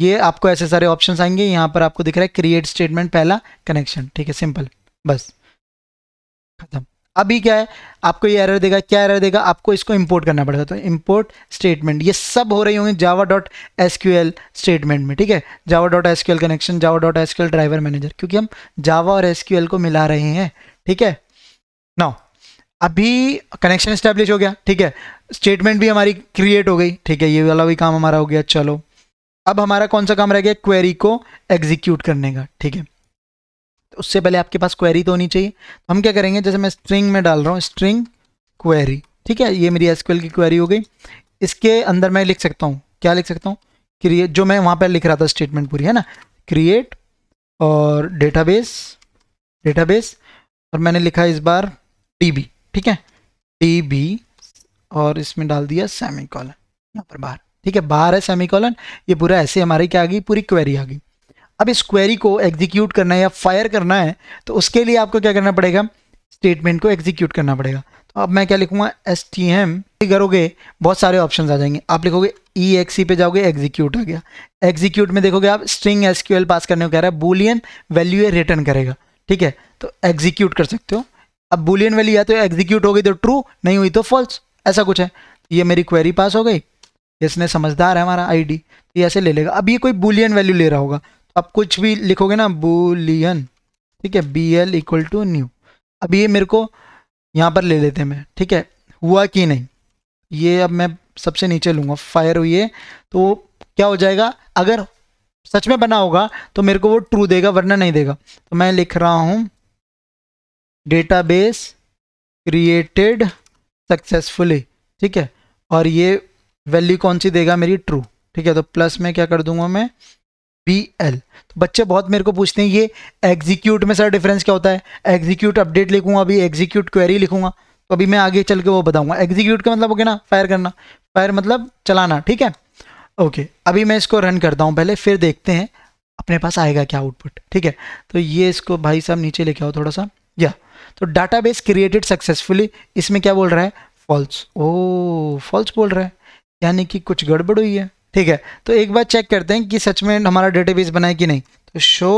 [SPEAKER 1] ये आपको ऐसे सारे ऑप्शंस आएंगे यहाँ पर आपको दिख रहा है क्रिएट स्टेटमेंट पहला कनेक्शन ठीक है सिंपल बस खत्म अभी क्या है आपको ये एरर देगा क्या एरर देगा आपको इसको इंपोर्ट करना पड़ेगा तो इंपोर्ट स्टेटमेंट ये सब हो रही होंगे Java dot S Q L statement में ठीक है Java dot S Q L connection Java dot S Q L driver manager क्योंकि हम जावा और एस क्यू एल को मिला रहे हैं ठीक है ना अभी कनेक्शन स्टैब्लिश हो गया ठीक है स्टेटमेंट भी हमारी क्रिएट हो गई ठीक है ये वाला भी काम हमारा हो गया चलो अब हमारा कौन सा काम रह गया क्वेरी को एग्जीक्यूट करने का ठीक है उससे पहले आपके पास क्वेरी तो होनी चाहिए तो हम क्या करेंगे जैसे मैं स्ट्रिंग में डाल रहा हूँ स्ट्रिंग क्वेरी ठीक है ये मेरी एसक्यूएल की क्वेरी हो गई इसके अंदर मैं लिख सकता हूँ क्या लिख सकता हूँ क्रिएट जो मैं वहाँ पर लिख रहा था स्टेटमेंट पूरी है ना क्रिएट और डेटाबेस डेटाबेस और मैंने लिखा इस बार बी ठीक है बी और इसमें डाल दिया सेमी कॉलन यहाँ पर बाहर ठीक है बाहर है सेमी कॉलन ये पूरा ऐसे हमारी क्या आ गई पूरी क्वेरी आ गई अब इस क्वेरी को एग्जीक्यूट करना है या फायर करना है तो उसके लिए आपको क्या करना पड़ेगा स्टेटमेंट को एग्जीक्यूट करना पड़ेगा तो अब मैं क्या लिखूँगा एस टी एम करोगे बहुत सारे ऑप्शन आ जाएंगे आप लिखोगे ई e एक्स e पे जाओगे एग्जीक्यूट आ गया एग्जीक्यूट में देखोगे आप स्ट्रिंग एस पास करने को कह रहा है बुलियन वैल्यू रिटर्न करेगा ठीक है तो एग्जीक्यूट कर सकते हो अब बुलियन वैल्यू या तो एग्जीक्यूट हो गई तो ट्रू नहीं हुई तो फॉल्स ऐसा कुछ है तो ये मेरी क्वेरी पास हो गई इसने समझदार है हमारा आईडी तो ये ऐसे ले लेगा अब ये कोई बुलियन वैल्यू ले रहा होगा अब कुछ भी लिखोगे ना बुलियन ठीक है B L equal to new अब ये मेरे को यहाँ पर ले लेते हैं मैं ठीक है हुआ कि नहीं ये अब मैं सबसे नीचे लूँगा फायर हुई है तो क्या हो जाएगा अगर सच में बना होगा तो मेरे को वो ट्रू देगा वरना नहीं देगा तो मैं लिख रहा हूँ डेटाबेस क्रिएटेड सक्सेसफुली ठीक है और ये वैल्यू कौन सी देगा मेरी ट्रू ठीक है तो प्लस में क्या कर दूंगा मैं बी एल तो बच्चे बहुत मेरे को पूछते हैं ये एग्जीक्यूट में सर डिफरेंस क्या होता है एग्जीक्यूट अपडेट लिखूंगा अभी एग्जीक्यूट क्वेरी लिखूंगा तो अभी मैं आगे चल के वो बताऊंगा एग्जीक्यूट का मतलब हो गया ना फायर करना फायर मतलब चलाना ठीक है ओके अभी मैं इसको रन करता हूँ पहले फिर देखते हैं अपने पास आएगा क्या आउटपुट ठीक है तो ये इसको भाई साहब नीचे लेके आओ थोड़ा सा या तो बेस क्रिएटेड सक्सेसफुली इसमें क्या बोल रहा है फॉल्स ओ फॉल्स बोल रहा है यानी कि कुछ गड़बड़ हुई है ठीक है तो एक बार चेक करते हैं कि सच में हमारा डेटाबेस बना है कि नहीं तो शो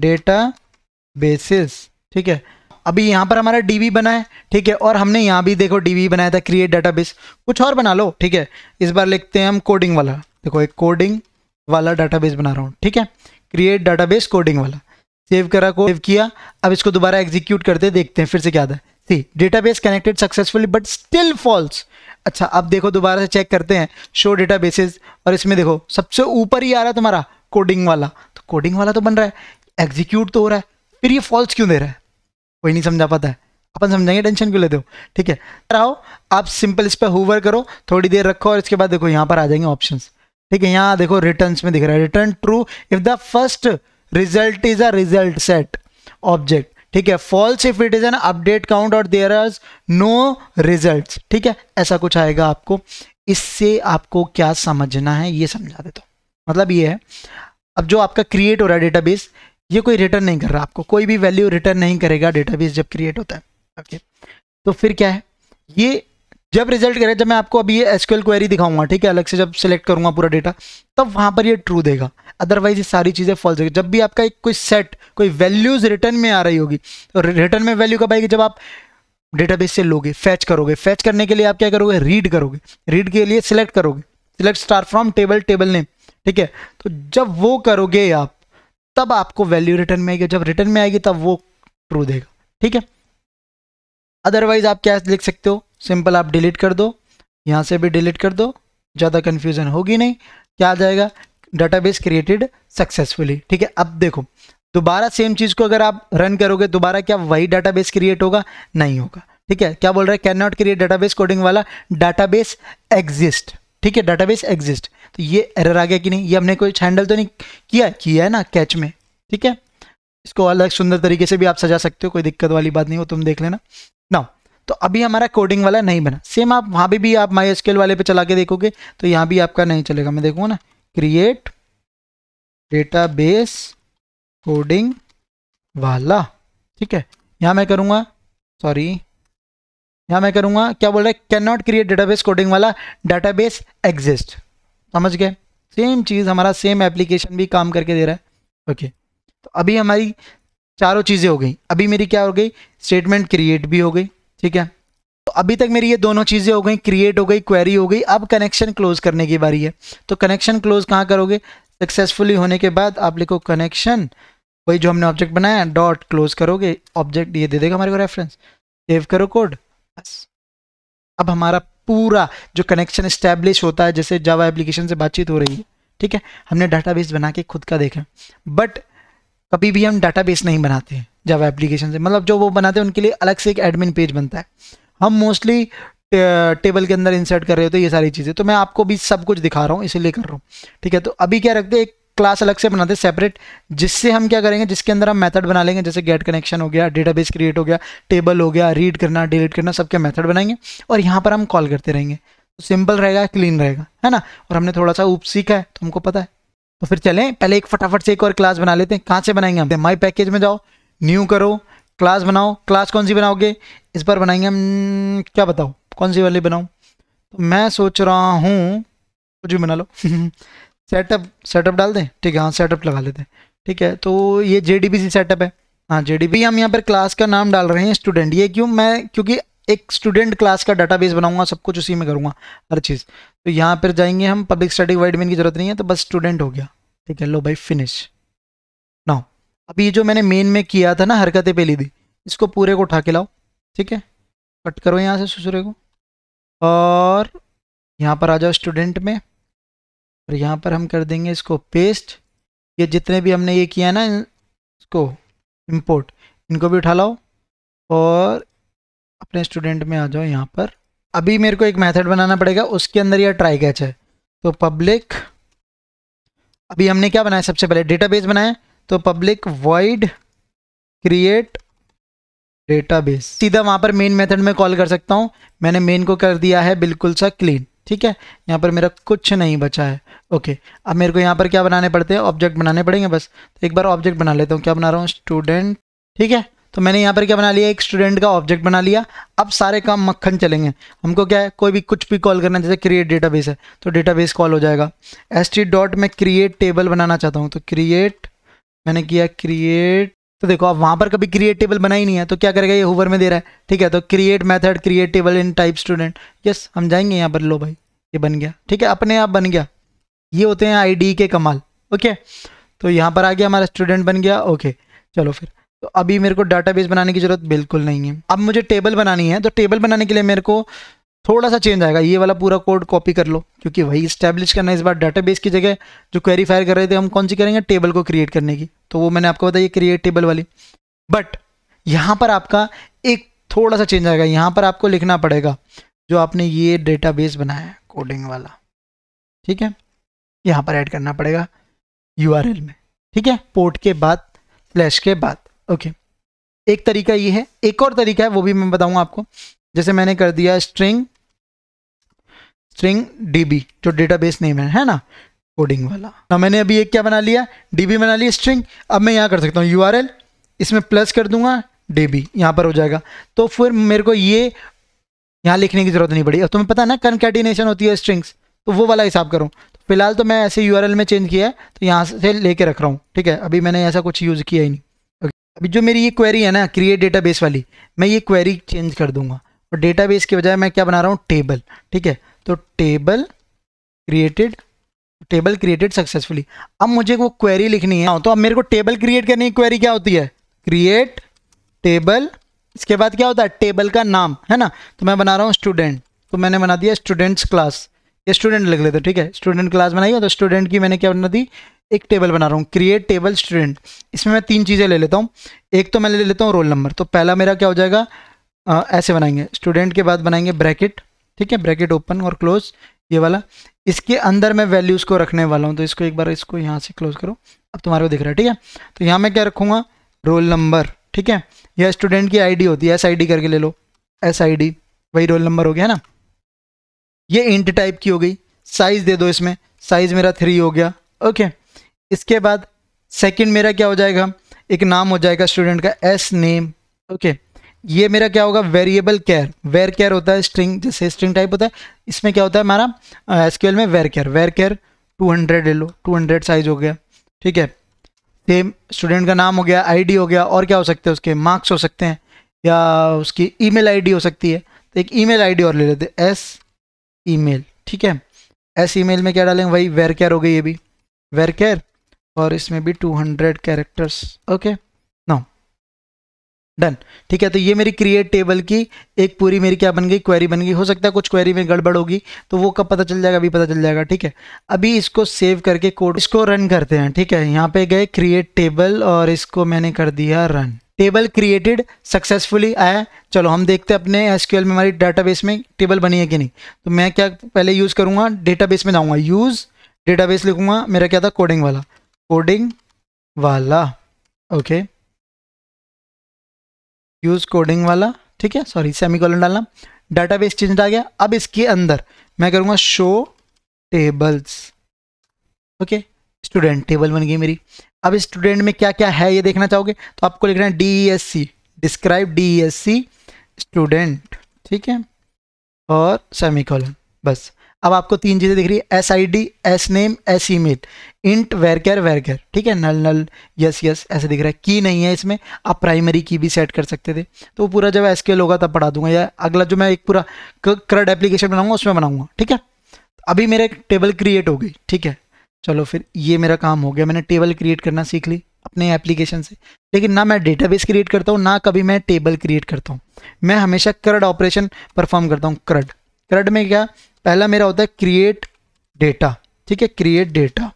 [SPEAKER 1] डेटा बेसिस ठीक है अभी यहाँ पर हमारा डी बना है ठीक है और हमने यहाँ भी देखो डी बनाया था क्रिएट बेस कुछ और बना लो ठीक है इस बार लिखते हैं हम कोडिंग वाला देखो एक कोडिंग वाला डाटाबेस बना रहा हूँ ठीक है क्रिएट डाटाबेस कोडिंग वाला सेव करा को सेव किया अब इसको दोबारा एग्जीक्यूट करते देखते हैं फिर से क्या था data see database connected successfully but still false अच्छा अब देखो दोबारा से चेक करते हैं शो डेटा बेसिस और इसमें देखो सबसे ऊपर ही आ रहा है तुम्हारा कोडिंग वाला तो कोडिंग वाला तो बन रहा है एग्जीक्यूट तो हो रहा है फिर ये फॉल्स क्यों दे रहा है कोई नहीं समझा पाता है अपन समझाएंगे टेंशन क्यों लेते हो ठीक है आओ आप सिंपल इस पर होवर करो थोड़ी देर रखो और इसके बाद देखो यहाँ पर आ जाएंगे ऑप्शन ठीक है यहाँ देखो रिटर्न में दिख रहा है return true if the first result is a result set object ठीक है false if it is an update count और देयर आर नो रिजल्ट ठीक है ऐसा कुछ आएगा आपको इससे आपको क्या समझना है ये समझा देता हूँ मतलब ये है अब जो आपका क्रिएट हो रहा है डेटाबेस ये कोई रिटर्न नहीं कर रहा आपको कोई भी वैल्यू रिटर्न नहीं करेगा डेटाबेस जब क्रिएट होता है ओके okay. तो फिर क्या है ये जब रिजल्ट करे जब मैं आपको अभी ये एसक्यूएल क्वेरी दिखाऊंगा ठीक है अलग से जब सिलेक्ट करूंगा पूरा डेटा तब वहां पर ये ट्रू देगा अदरवाइज ये सारी चीज़ें फॉल्स होगी जब भी आपका एक कोई सेट कोई वैल्यूज रिटर्न में आ रही होगी तो रिटर्न में वैल्यू कब आएगी जब आप डेटाबेस से लोगे फैच करोगे फैच करने के लिए आप क्या करोगे रीड करोगे रीड के लिए सिलेक्ट करोगे select star from table table name ठीक है तो जब वो करोगे आप तब आपको वैल्यू रिटर्न में आएगी जब रिटर्न में आएगी तब वो ट्रू देगा ठीक है अदरवाइज आप क्या लिख सकते हो सिंपल आप डिलीट कर दो यहाँ से भी डिलीट कर दो ज़्यादा कन्फ्यूज़न होगी नहीं क्या आ जाएगा डाटाबेस क्रिएटेड सक्सेसफुली ठीक है अब देखो दोबारा सेम चीज़ को अगर आप रन करोगे दोबारा क्या वही डाटाबेस क्रिएट होगा नहीं होगा ठीक है क्या बोल रहा है can not create database coding वाला डाटाबेस एग्जिस्ट ठीक है डाटाबेस एग्जिस्ट तो ये एरर आ गया कि नहीं ये हमने कोई हैंडल तो नहीं किया किया है ना कैच में ठीक है इसको अलग सुंदर तरीके से भी आप सजा सकते हो कोई दिक्कत वाली बात नहीं हो तुम देख लेना ना तो अभी हमारा कोडिंग वाला नहीं बना सेम आप वहाँ भी, भी आप माई स्केल वाले पे चला के देखोगे तो यहाँ भी आपका नहीं चलेगा मैं देखूँगा ना क्रिएट डेटा बेस कोडिंग वाला ठीक है यहाँ मैं करूँगा सॉरी यहाँ मैं करूँगा क्या बोल रहा है can not create database coding वाला डाटा बेस एग्जिस्ट समझ गए सेम चीज़ हमारा सेम एप्लीकेशन भी काम करके दे रहा है ओके okay. तो अभी हमारी चारों चीज़ें हो गई अभी मेरी क्या हो गई स्टेटमेंट क्रिएट भी हो गई ठीक है तो अभी तक मेरी ये दोनों चीज़ें हो गई क्रिएट हो गई क्वेरी हो गई अब कनेक्शन क्लोज करने की बारी है तो कनेक्शन क्लोज कहाँ करोगे सक्सेसफुली होने के बाद आप लिखो कनेक्शन वही जो हमने ऑब्जेक्ट बनाया डॉट क्लोज करोगे ऑब्जेक्ट ये दे देगा हमारे को रेफरेंस सेव करो कोड बस अब हमारा पूरा जो कनेक्शन इस्टेब्लिश होता है जैसे जावा एप्लीकेशन से बातचीत हो रही है ठीक है हमने डाटाबेस बना के खुद का देखा बट कभी भी हम डाटाबेस नहीं बनाते हैं जब एप्लीकेशन से मतलब जो वो बनाते हैं उनके लिए अलग से एक एडमिन पेज बनता है हम मोस्टली टेबल के अंदर इंसर्ट कर रहे होते हैं ये सारी चीज़ें तो मैं आपको भी सब कुछ दिखा रहा हूँ इसीलिए कर रहा हूँ ठीक है तो अभी क्या रखते हैं एक क्लास अलग से बनाते हैं सेपरेट जिससे हम क्या करेंगे जिसके अंदर हम मेथड बना लेंगे जैसे गेट कनेक्शन हो गया डेटाबेस क्रिएट हो गया टेबल हो गया रीड करना डिलीट करना सबके मेथड बनाएंगे और यहाँ पर हम कॉल करते रहेंगे सिंपल तो रहेगा क्लीन रहेगा है ना और हमने थोड़ा सा ऊप सीखा है तो हमको पता है तो फिर चलें पहले एक फटाफट से एक और क्लास बना लेते हैं कहाँ से बनाएंगे हम माई पैकेज में जाओ न्यू करो क्लास बनाओ क्लास कौन सी बनाओगे इस पर बनाएंगे हम क्या बताओ कौन सी वाली बनाऊँ तो मैं सोच रहा हूँ कुछ भी बना लो सेटअप *laughs* सेटअप डाल दें ठीक है हाँ सेटअप लगा लेते हैं ठीक है तो ये जे डी सेटअप है हाँ जे हम यहाँ पर क्लास का नाम डाल रहे हैं स्टूडेंट ये क्यों मैं क्योंकि एक स्टूडेंट क्लास का डाटाबेस बनाऊंगा सब कुछ उसी में करूंगा हर चीज़ तो यहाँ पर जाएंगे हम पब्लिक स्टडी वाइड मेन की जरूरत नहीं है तो बस स्टूडेंट हो गया ठीक है लो भाई फिनिश नाउ अभी ये जो मैंने मेन में किया था ना हरकतें पहली दी इसको पूरे को उठा के लाओ ठीक है कट करो यहाँ से सुसुरे को और यहाँ पर आ जाओ स्टूडेंट में और यहाँ पर हम कर देंगे इसको पेस्ट ये जितने भी हमने ये किया ना इसको इम्पोर्ट इनको भी उठा लाओ और अपने स्टूडेंट में आ जाओ यहाँ पर अभी मेरे को एक मेथड बनाना पड़ेगा उसके अंदर यह ट्राई कैच है तो पब्लिक अभी हमने क्या बनाया सबसे पहले डेटाबेस बनाया तो पब्लिक वाइड क्रिएट डेटाबेस सीधा वहाँ पर मेन मेथड में कॉल कर सकता हूँ मैंने मेन को कर दिया है बिल्कुल सा क्लीन ठीक है यहाँ पर मेरा कुछ नहीं बचा है ओके अब मेरे को यहाँ पर क्या बनाने पड़ते हैं ऑब्जेक्ट बनाने पड़ेंगे बस तो एक बार ऑब्जेक्ट बना लेता हूँ क्या बना रहा हूँ स्टूडेंट ठीक है तो मैंने यहाँ पर क्या बना लिया एक स्टूडेंट का ऑब्जेक्ट बना लिया अब सारे काम मक्खन चलेंगे हमको क्या है कोई भी कुछ भी कॉल करना जैसे क्रिएट डेटाबेस है तो डेटाबेस कॉल हो जाएगा एस टी डॉट मैं क्रिएट टेबल बनाना चाहता हूँ तो क्रिएट मैंने किया क्रिएट तो देखो आप वहाँ पर कभी क्रिएट टेबल बना ही नहीं है तो क्या करेगा ये होवर में दे रहा है ठीक है तो create method create table in type student yes हम जाएंगे यहाँ पर लो भाई ये बन गया ठीक है अपने आप बन गया ये होते हैं आई के कमाल ओके तो यहाँ पर आ गया हमारा स्टूडेंट बन गया ओके चलो फिर तो अभी मेरे को डाटाबेस बनाने की ज़रूरत बिल्कुल नहीं है अब मुझे टेबल बनानी है तो टेबल बनाने के लिए मेरे को थोड़ा सा चेंज आएगा ये वाला पूरा कोड कॉपी कर लो क्योंकि वही इस्टेब्लिश करना है इस बार डाटाबेस की जगह जो क्वेरी फायर कर रहे थे हम कौन सी करेंगे टेबल को क्रिएट करने की तो वो मैंने आपको बताया क्रिएट टेबल वाली बट यहाँ पर आपका एक थोड़ा सा चेंज आएगा यहाँ पर आपको लिखना पड़ेगा जो आपने ये डेटाबेस बनाया है कोडिंग वाला ठीक है यहाँ पर ऐड करना पड़ेगा यू में ठीक है पोर्ट के बाद स्लैश के बाद ओके okay. एक तरीका ये है एक और तरीका है वो भी मैं बताऊंगा आपको जैसे मैंने कर दिया स्ट्रिंग स्ट्रिंग डीबी जो डेटाबेस नेम है है ना कोडिंग वाला ना तो मैंने अभी एक क्या बना लिया डीबी बना लिया स्ट्रिंग अब मैं यहाँ कर सकता हूँ यू इसमें प्लस कर दूंगा बी यहाँ पर हो जाएगा तो फिर मेरे को ये यहाँ लिखने की जरूरत नहीं पड़ी अब तुम्हें पता है ना कनकेटिनेशन होती है स्ट्रिंग्स तो वो वाला हिसाब करूँ तो फिलहाल तो मैं ऐसे यू में चेंज किया है तो यहाँ से लेके रख रहा हूँ ठीक है अभी मैंने ऐसा कुछ यूज़ किया ही नहीं अभी जो मेरी ये क्वेरी है ना क्रिएट डेटाबेस वाली मैं ये क्वेरी चेंज कर दूंगा और डेटाबेस के बजाय मैं क्या बना रहा हूँ टेबल ठीक है तो table created table created successfully अब मुझे वो क्वेरी लिखनी है हाँ, तो अब मेरे को टेबल क्रिएट करने की क्वेरी क्या होती है क्रिएट टेबल इसके बाद क्या होता है टेबल का नाम है ना तो मैं बना रहा हूँ स्टूडेंट तो मैंने बना दिया स्टूडेंट्स क्लास ये स्टूडेंट लिख लेते ठीक है स्टूडेंट क्लास बनाई हो तो स्टूडेंट की मैंने क्या बना दी एक टेबल बना रहा हूँ क्रिएट टेबल स्टूडेंट इसमें मैं तीन चीज़ें ले लेता हूँ एक तो मैं ले लेता हूँ रोल नंबर तो पहला मेरा क्या हो जाएगा आ, ऐसे बनाएंगे स्टूडेंट के बाद बनाएंगे ब्रैकेट ठीक है ब्रैकेट ओपन और क्लोज ये वाला इसके अंदर मैं वैल्यूज़ को रखने वाला हूँ तो इसको एक बार इसको यहाँ से क्लोज करो अब तुम्हारे को दिख रहा है ठीक है तो यहाँ मैं क्या रखूँगा रोल नंबर ठीक है यह स्टूडेंट की आई होती है एस आई करके ले लो एस आई वही रोल नंबर हो गया ना ये इंट टाइप की हो गई साइज़ दे दो इसमें साइज़ मेरा थ्री हो गया ओके okay. इसके बाद सेकंड मेरा क्या हो जाएगा एक नाम हो जाएगा स्टूडेंट का एस नेम ओके ये मेरा क्या होगा वेरिएबल केयर वेर केयर होता है स्ट्रिंग जैसे स्ट्रिंग टाइप होता है इसमें क्या होता है हमारा एसक्यूएल में वेर केयर वेर केयर 200 ले लो 200 साइज हो गया ठीक है सेम स्टूडेंट का नाम हो गया आईडी हो गया और क्या हो सकते हैं उसके मार्क्स हो सकते हैं या उसकी ईमेल आईडी हो सकती है तो एक ईमेल आईडी और ले लेते एस ईमेल ठीक है एस ईमेल में क्या डालेंगे वही वेर केयर हो गई ये भी वेर केयर और इसमें भी 200 कैरेक्टर्स ओके नाउ डन ठीक है तो ये मेरी क्रिएट टेबल की एक पूरी मेरी क्या बन गई क्वेरी बन गई हो सकता है कुछ क्वेरी में गड़बड़ होगी तो वो कब पता चल जाएगा अभी पता चल जाएगा ठीक है अभी इसको सेव करके कोड इसको रन करते हैं ठीक है यहाँ पे गए क्रिएट टेबल और इसको मैंने कर दिया रन टेबल क्रिएटेड सक्सेसफुली आया चलो हम देखते हैं अपने एस में हमारी डेटाबेस में टेबल बनी है कि नहीं तो मैं क्या पहले यूज़ करूँगा डेटाबेस में जाऊँगा यूज़ डेटाबेस लिखूँगा मेरा क्या था कोडिंग वाला कोडिंग वाला ओके यूज कोडिंग वाला ठीक है सॉरी सेमी कॉलन डालना डाटाबेस चेंज आ गया अब इसके अंदर मैं करूंगा show tables okay student table बन गई मेरी अब स्टूडेंट में क्या क्या है ये देखना चाहोगे तो आपको लिखना है D S C describe D S C student ठीक है और सेमी कॉलन बस अब आपको तीन चीज़ें दिख रही है S I D S name S email int varchar varchar ठीक है नल नल यस यस ऐसे दिख रहा है की नहीं है इसमें आप प्राइमरी की भी सेट कर सकते थे तो पूरा जब एस होगा तब पढ़ा दूंगा या अगला जो मैं एक पूरा क्रड एप्लीकेशन बनाऊंगा उसमें बनाऊंगा ठीक है अभी मेरे टेबल क्रिएट हो गई ठीक है चलो फिर ये मेरा काम हो गया मैंने टेबल क्रिएट करना सीख ली अपने एप्लीकेशन से लेकिन ना मैं डेटाबेस क्रिएट करता हूँ ना कभी मैं टेबल क्रिएट करता हूँ मैं हमेशा क्रड ऑपरेशन परफॉर्म करता हूँ क्रड करड में क्या पहला मेरा होता है क्रिएट डेटा ठीक है क्रिएट डेटा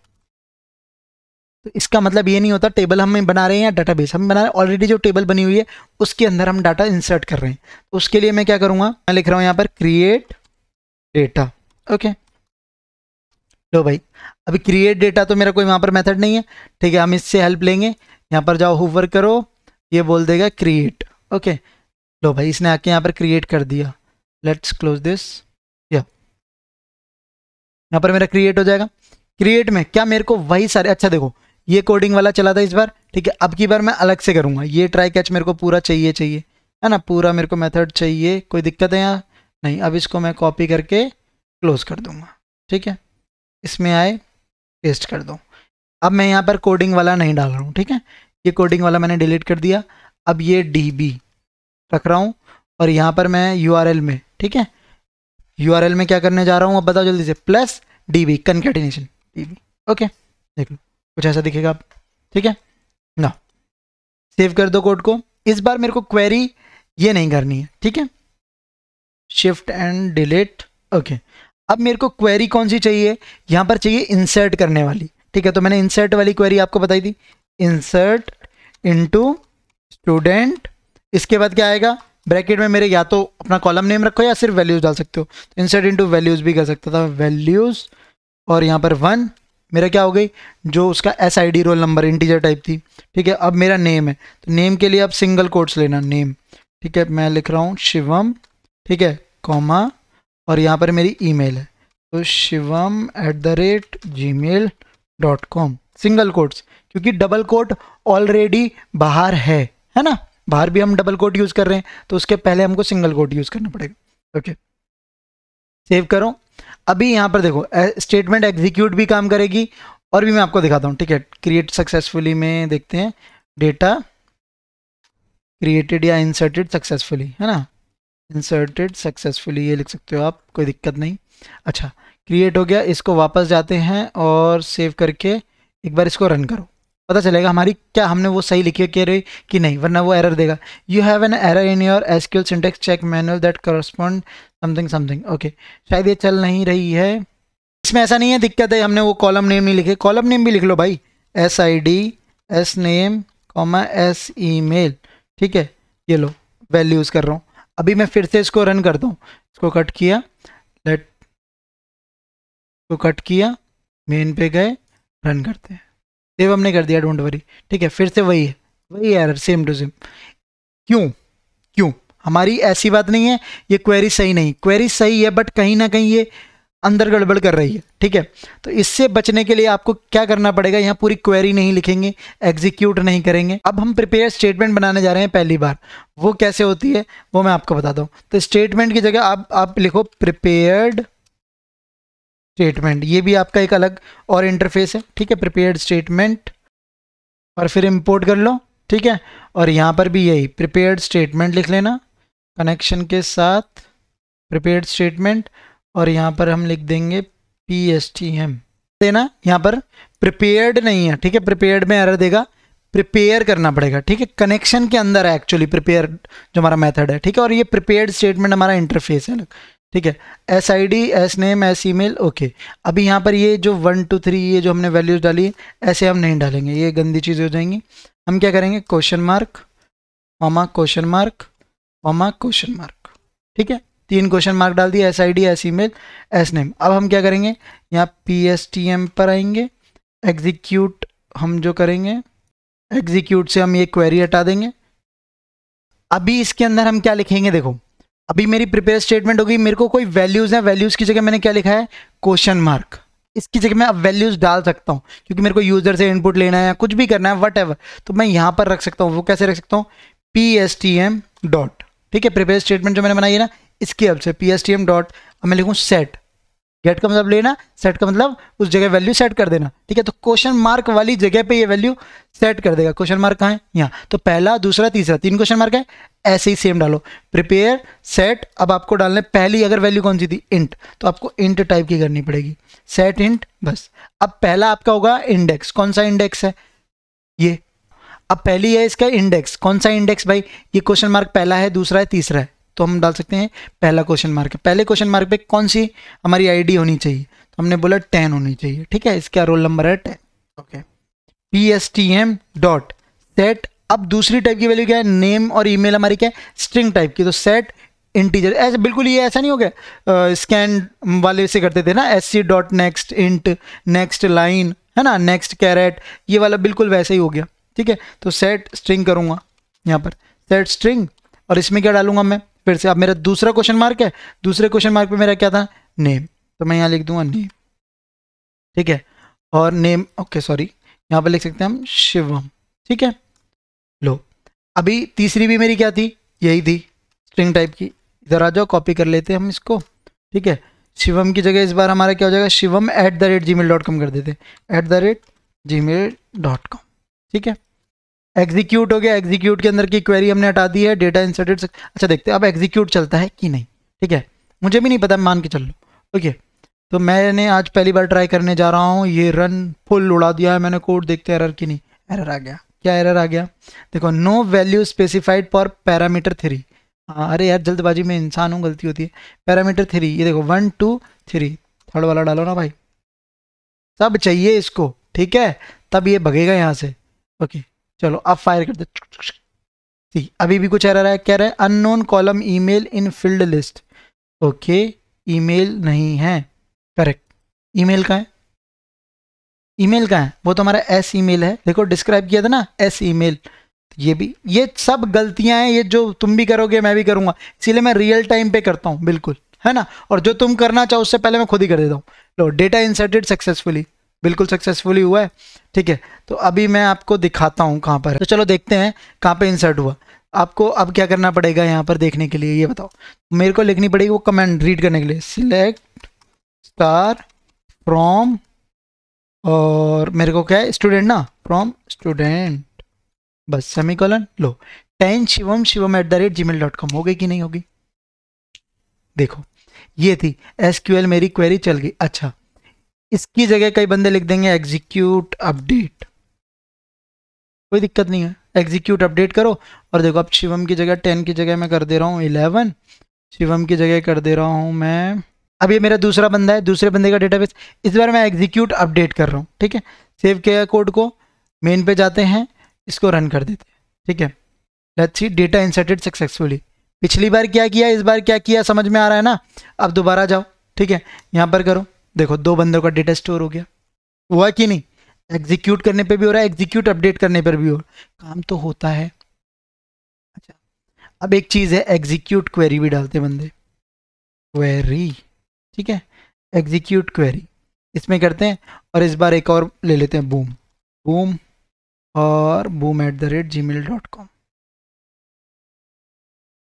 [SPEAKER 1] तो इसका मतलब ये नहीं होता टेबल हम बना रहे हैं या डाटा बेस हम बना रहे हैं ऑलरेडी जो टेबल बनी हुई है उसके अंदर हम डाटा इंसर्ट कर रहे हैं तो उसके लिए मैं क्या करूँगा मैं लिख रहा हूँ यहाँ पर क्रिएट डेटा ओके लो भाई अभी क्रिएट डेटा तो मेरा कोई वहाँ पर मेथड नहीं है ठीक है हम इससे हेल्प लेंगे यहाँ पर जाओ होवर करो ये बोल देगा क्रिएट ओके लो भाई इसने आके यहाँ पर क्रिएट कर दिया लेट्स क्लोज दिस यहाँ पर मेरा क्रिएट हो जाएगा क्रिएट में क्या मेरे को वही सारे अच्छा देखो ये कोडिंग वाला चला था इस बार ठीक है अब की बार मैं अलग से करूँगा ये ट्राई कैच मेरे को पूरा चाहिए चाहिए है ना पूरा मेरे को मेथड चाहिए कोई दिक्कत है यहाँ नहीं अब इसको मैं कॉपी करके क्लोज कर दूंगा ठीक है इसमें आए पेस्ट कर दो अब मैं यहाँ पर कोडिंग वाला नहीं डाल रहा हूँ ठीक है ये कोडिंग वाला मैंने डिलीट कर दिया अब ये डी रख रहा हूँ और यहाँ पर मैं यू में ठीक है एल में क्या करने जा रहा हूँ अब बताओ जल्दी से plus D B concatenation D B okay देख लो कुछ ऐसा दिखेगा आप ठीक है ना सेव कर दो कोड को इस बार मेरे को क्वेरी ये नहीं करनी है ठीक है शिफ्ट एंड डिलीट ओके अब मेरे को क्वेरी कौन सी चाहिए यहाँ पर चाहिए इंसर्ट करने वाली ठीक है तो मैंने इंसर्ट वाली क्वेरी आपको बताई थी इंसर्ट इनटू स्टूडेंट इसके बाद क्या आएगा ब्रैकेट में मेरे या तो अपना कॉलम नेम रखो या सिर्फ वैल्यूज़ डाल सकते हो तो इंसर्ट इनटू वैल्यूज़ भी कर सकता था वैल्यूज़ और यहाँ पर वन मेरा क्या हो गई जो उसका S I D roll number integer type थी ठीक है अब मेरा नेम है तो नेम के लिए अब सिंगल कोट्स लेना नेम ठीक है मैं लिख रहा हूँ शिवम ठीक है कॉमा और यहाँ पर मेरी ईमेल है तो Shivam at the rate Gmail dot com single quotes क्योंकि डबल कोट ऑलरेडी बाहर है है ना बाहर भी हम डबल कोट यूज़ कर रहे हैं तो उसके पहले हमको सिंगल कोट यूज़ करना पड़ेगा ओके सेव करो अभी यहाँ पर देखो स्टेटमेंट एग्जीक्यूट भी काम करेगी और भी मैं आपको दिखाता हूँ ठीक है क्रिएट सक्सेसफुली में देखते हैं डेटा क्रिएटेड या इंसर्टेड सक्सेसफुली है ना इंसर्टेड सक्सेसफुली ये लिख सकते हो आप कोई दिक्कत नहीं अच्छा क्रिएट हो गया इसको वापस जाते हैं और सेव करके एक बार इसको रन करो पता चलेगा हमारी क्या हमने वो सही लिखी कह रही कि नहीं वरना वो एरर देगा you have an error in your SQL syntax check manual that correspond something something okay शायद ये चल नहीं रही है इसमें ऐसा नहीं है दिक्कत है हमने वो कॉलम नेम नहीं लिखे कॉलम नेम भी लिख लो भाई S I D S name comma S email ठीक है ये लो वैल्यूज यूज़ कर रहा हूँ अभी मैं फिर से इसको रन करता हूँ इसको कट किया लेट इसको कट किया मेन पे गए रन करते हैं सेव हमने कर दिया डोंट वरी ठीक है फिर से वही है वही एरर सेम टू सेम क्यों क्यों हमारी ऐसी बात नहीं है ये क्वेरी सही नहीं क्वेरी सही है बट कहीं ना कहीं ये अंदर गड़बड़ कर रही है ठीक है तो इससे बचने के लिए आपको क्या करना पड़ेगा यहाँ पूरी क्वेरी नहीं लिखेंगे एग्जीक्यूट नहीं करेंगे अब हम प्रिपेयर स्टेटमेंट बनाने जा रहे हैं पहली बार वो कैसे होती है वो मैं आपको बताता हूँ तो स्टेटमेंट की जगह आप आप लिखो प्रिपेयर्ड स्टेटमेंट ये भी आपका एक अलग और इंटरफेस है ठीक है प्रिपेयर्ड स्टेटमेंट और फिर इंपोर्ट कर लो ठीक है और यहाँ पर भी यही प्रिपेयर्ड स्टेटमेंट लिख लेना कनेक्शन के साथ प्रिपेयर्ड स्टेटमेंट और यहाँ पर हम लिख देंगे पी एस टी एम देना यहाँ पर प्रिपेयर्ड नहीं है ठीक है प्रिपेयर्ड में एरर देगा प्रिपेयर करना पड़ेगा ठीक है कनेक्शन के अंदर है एक्चुअली प्रिपेयर जो हमारा मेथड है ठीक है और ये प्रिपेयर्ड स्टेटमेंट हमारा इंटरफेस है ठीक है S I D S name S email okay अभी यहाँ पर ये जो वन टू थ्री ये जो हमने वैल्यूज डाली है ऐसे हम नहीं डालेंगे ये गंदी चीज़ें हो जाएंगी हम क्या करेंगे question mark comma question mark comma question mark ठीक है तीन क्वेश्चन मार्क डाल दिए S I D S email S name अब हम क्या करेंगे यहाँ पी एस टी एम पर आएंगे एग्जीक्यूट हम जो करेंगे एग्जीक्यूट से हम ये क्वेरी हटा देंगे अभी इसके अंदर हम क्या लिखेंगे देखो अभी मेरी प्रिपेयर स्टेटमेंट होगी मेरे को कोई वैल्यूज़ है वैल्यूज़ की जगह मैंने क्या लिखा है क्वेश्चन मार्क इसकी जगह मैं अब वैल्यूज़ डाल सकता हूँ क्योंकि मेरे को यूज़र से इनपुट लेना है कुछ भी करना है वट तो मैं यहाँ पर रख सकता हूँ वो कैसे रख सकता हूँ P S T M dot ठीक है प्रिपेयर स्टेटमेंट जो मैंने बनाई है ना इसकी अब से P S T M dot अब मैं लिखूँ सेट गेट का मतलब लेना सेट का मतलब उस जगह वैल्यू सेट कर देना ठीक है तो क्वेश्चन मार्क वाली जगह पे ये वैल्यू सेट कर देगा क्वेश्चन मार्क कहाँ है यहाँ तो पहला दूसरा तीसरा तीन क्वेश्चन मार्क है ऐसे ही सेम डालो प्रिपेयर सेट अब आपको डालना है पहली अगर वैल्यू कौन सी थी इंट तो आपको इंट टाइप की करनी पड़ेगी सेट इंट बस अब पहला आपका होगा इंडेक्स कौन सा इंडेक्स है ये अब पहली है इसका इंडेक्स कौन सा इंडेक्स भाई ये क्वेश्चन मार्क पहला है दूसरा है तीसरा है तो हम डाल सकते हैं पहला क्वेश्चन मार्क पहले क्वेश्चन मार्क पर कौन सी हमारी आईडी होनी चाहिए तो हमने बोला टेन होनी चाहिए ठीक है इसका रोल नंबर है ten okay P S T M dot set अब दूसरी टाइप की वैल्यू क्या है नेम और ईमेल हमारी क्या है स्ट्रिंग टाइप की तो सेट इंटीजर ऐसे बिल्कुल ये ऐसा नहीं हो गया स्कैन वाले से करते थे ना S C dot next int next line है ना नेक्स्ट कैरेट ये वाला बिल्कुल वैसा ही हो गया ठीक है तो सेट स्ट्रिंग करूँगा यहाँ पर सेट स्ट्रिंग और इसमें क्या डालूंगा मैं फिर से अब मेरा दूसरा क्वेश्चन मार्क है दूसरे क्वेश्चन मार्क पर मेरा क्या था नेम तो मैं यहाँ लिख दूंगा नेम ठीक है और नेम ओके सॉरी यहाँ पर लिख सकते हैं हम शिवम ठीक है लो अभी तीसरी भी मेरी क्या थी यही थी स्ट्रिंग टाइप की इधर आ जाओ कॉपी कर लेते हैं हम इसको ठीक है शिवम की जगह इस बार हमारा क्या हो जाएगा Shivam at the rate Gmail dot com कर देते at the rate Gmail dot com ठीक है एग्जीक्यूट हो गया एग्जीक्यूट के अंदर की क्वेरी हमने हटा दी है डेटा इंसर्टेड अच्छा देखते हैं अब एग्जीक्यूट चलता है कि नहीं ठीक है मुझे भी नहीं पता मान के चल लो ओके तो मैंने आज पहली बार ट्राई करने जा रहा हूँ ये रन फुल उड़ा दिया है मैंने कोड देखते एरर की नहीं एरर आ गया क्या एरर आ गया देखो no value specified for parameter three अरे यार जल्दबाजी में इंसान हूँ गलती होती है पैरामीटर थ्री ये देखो वन टू थ्री थर्ड वाला डालो ना भाई सब चाहिए इसको ठीक है तब ये भगेगा यहाँ से ओके चलो अब फायर कर दे सी अभी भी कुछ एरर है कह रहा है unknown column email in field list okay email नहीं है करेक्ट ईमेल का है ईमेल का है वो तो हमारा एस ईमेल है देखो डिस्क्राइब किया था ना एस ईमेल ये भी ये सब गलतियां हैं ये जो तुम भी करोगे मैं भी करूंगा इसीलिए मैं रियल टाइम पे करता हूँ बिल्कुल है ना और जो तुम करना चाहो उससे पहले मैं खुद ही कर देता हूँ लो डेटा इंसर्टेड सक्सेसफुली बिल्कुल सक्सेसफुली हुआ है ठीक है तो अभी मैं आपको दिखाता हूँ कहाँ पर तो चलो देखते हैं कहाँ पर इंसर्ट हुआ आपको अब क्या करना पड़ेगा यहाँ पर देखने के लिए ये बताओ मेरे को लिखनी पड़ेगी वो कमेंट रीड करने के लिए सिलेक्ट स्टार फ्रॉम और मेरे को क्या है स्टूडेंट ना फ्रॉम स्टूडेंट बस सेमी कॉलन लो ten Shivam Shivam at the rate Gmail dot com गई कि नहीं होगी देखो ये थी एस मेरी क्वेरी चल गई अच्छा इसकी जगह कई बंदे लिख देंगे एग्जीक्यूट अपडेट कोई दिक्कत नहीं है एग्जीक्यूट अपडेट करो और देखो अब शिवम की जगह टेन की जगह मैं कर दे रहा हूँ इलेवन शिवम की जगह कर दे रहा हूँ मैं अब ये मेरा दूसरा बंदा है दूसरे बंदे का डेटाबेस इस बार मैं एग्जीक्यूट अपडेट कर रहा हूँ ठीक है सेव किया कोड को मेन पे जाते हैं इसको रन कर देते हैं ठीक है let's see data inserted successfully पिछली बार क्या किया इस बार क्या किया समझ में आ रहा है ना अब दोबारा जाओ ठीक है यहाँ पर करो देखो दो बंदों का डेटा स्टोर हो गया हुआ कि नहीं एग्जीक्यूट करने पर भी हो रहा है एग्जीक्यूट अपडेट करने पर भी हो रहा काम तो होता है अच्छा अब एक चीज़ है एग्जीक्यूट क्वेरी भी डालते बंदे क्वेरी ठीक है एग्जीक्यूट क्वेरी इसमें करते हैं और इस बार एक और ले लेते हैं बूम बूम और boom at the rate Gmail dot com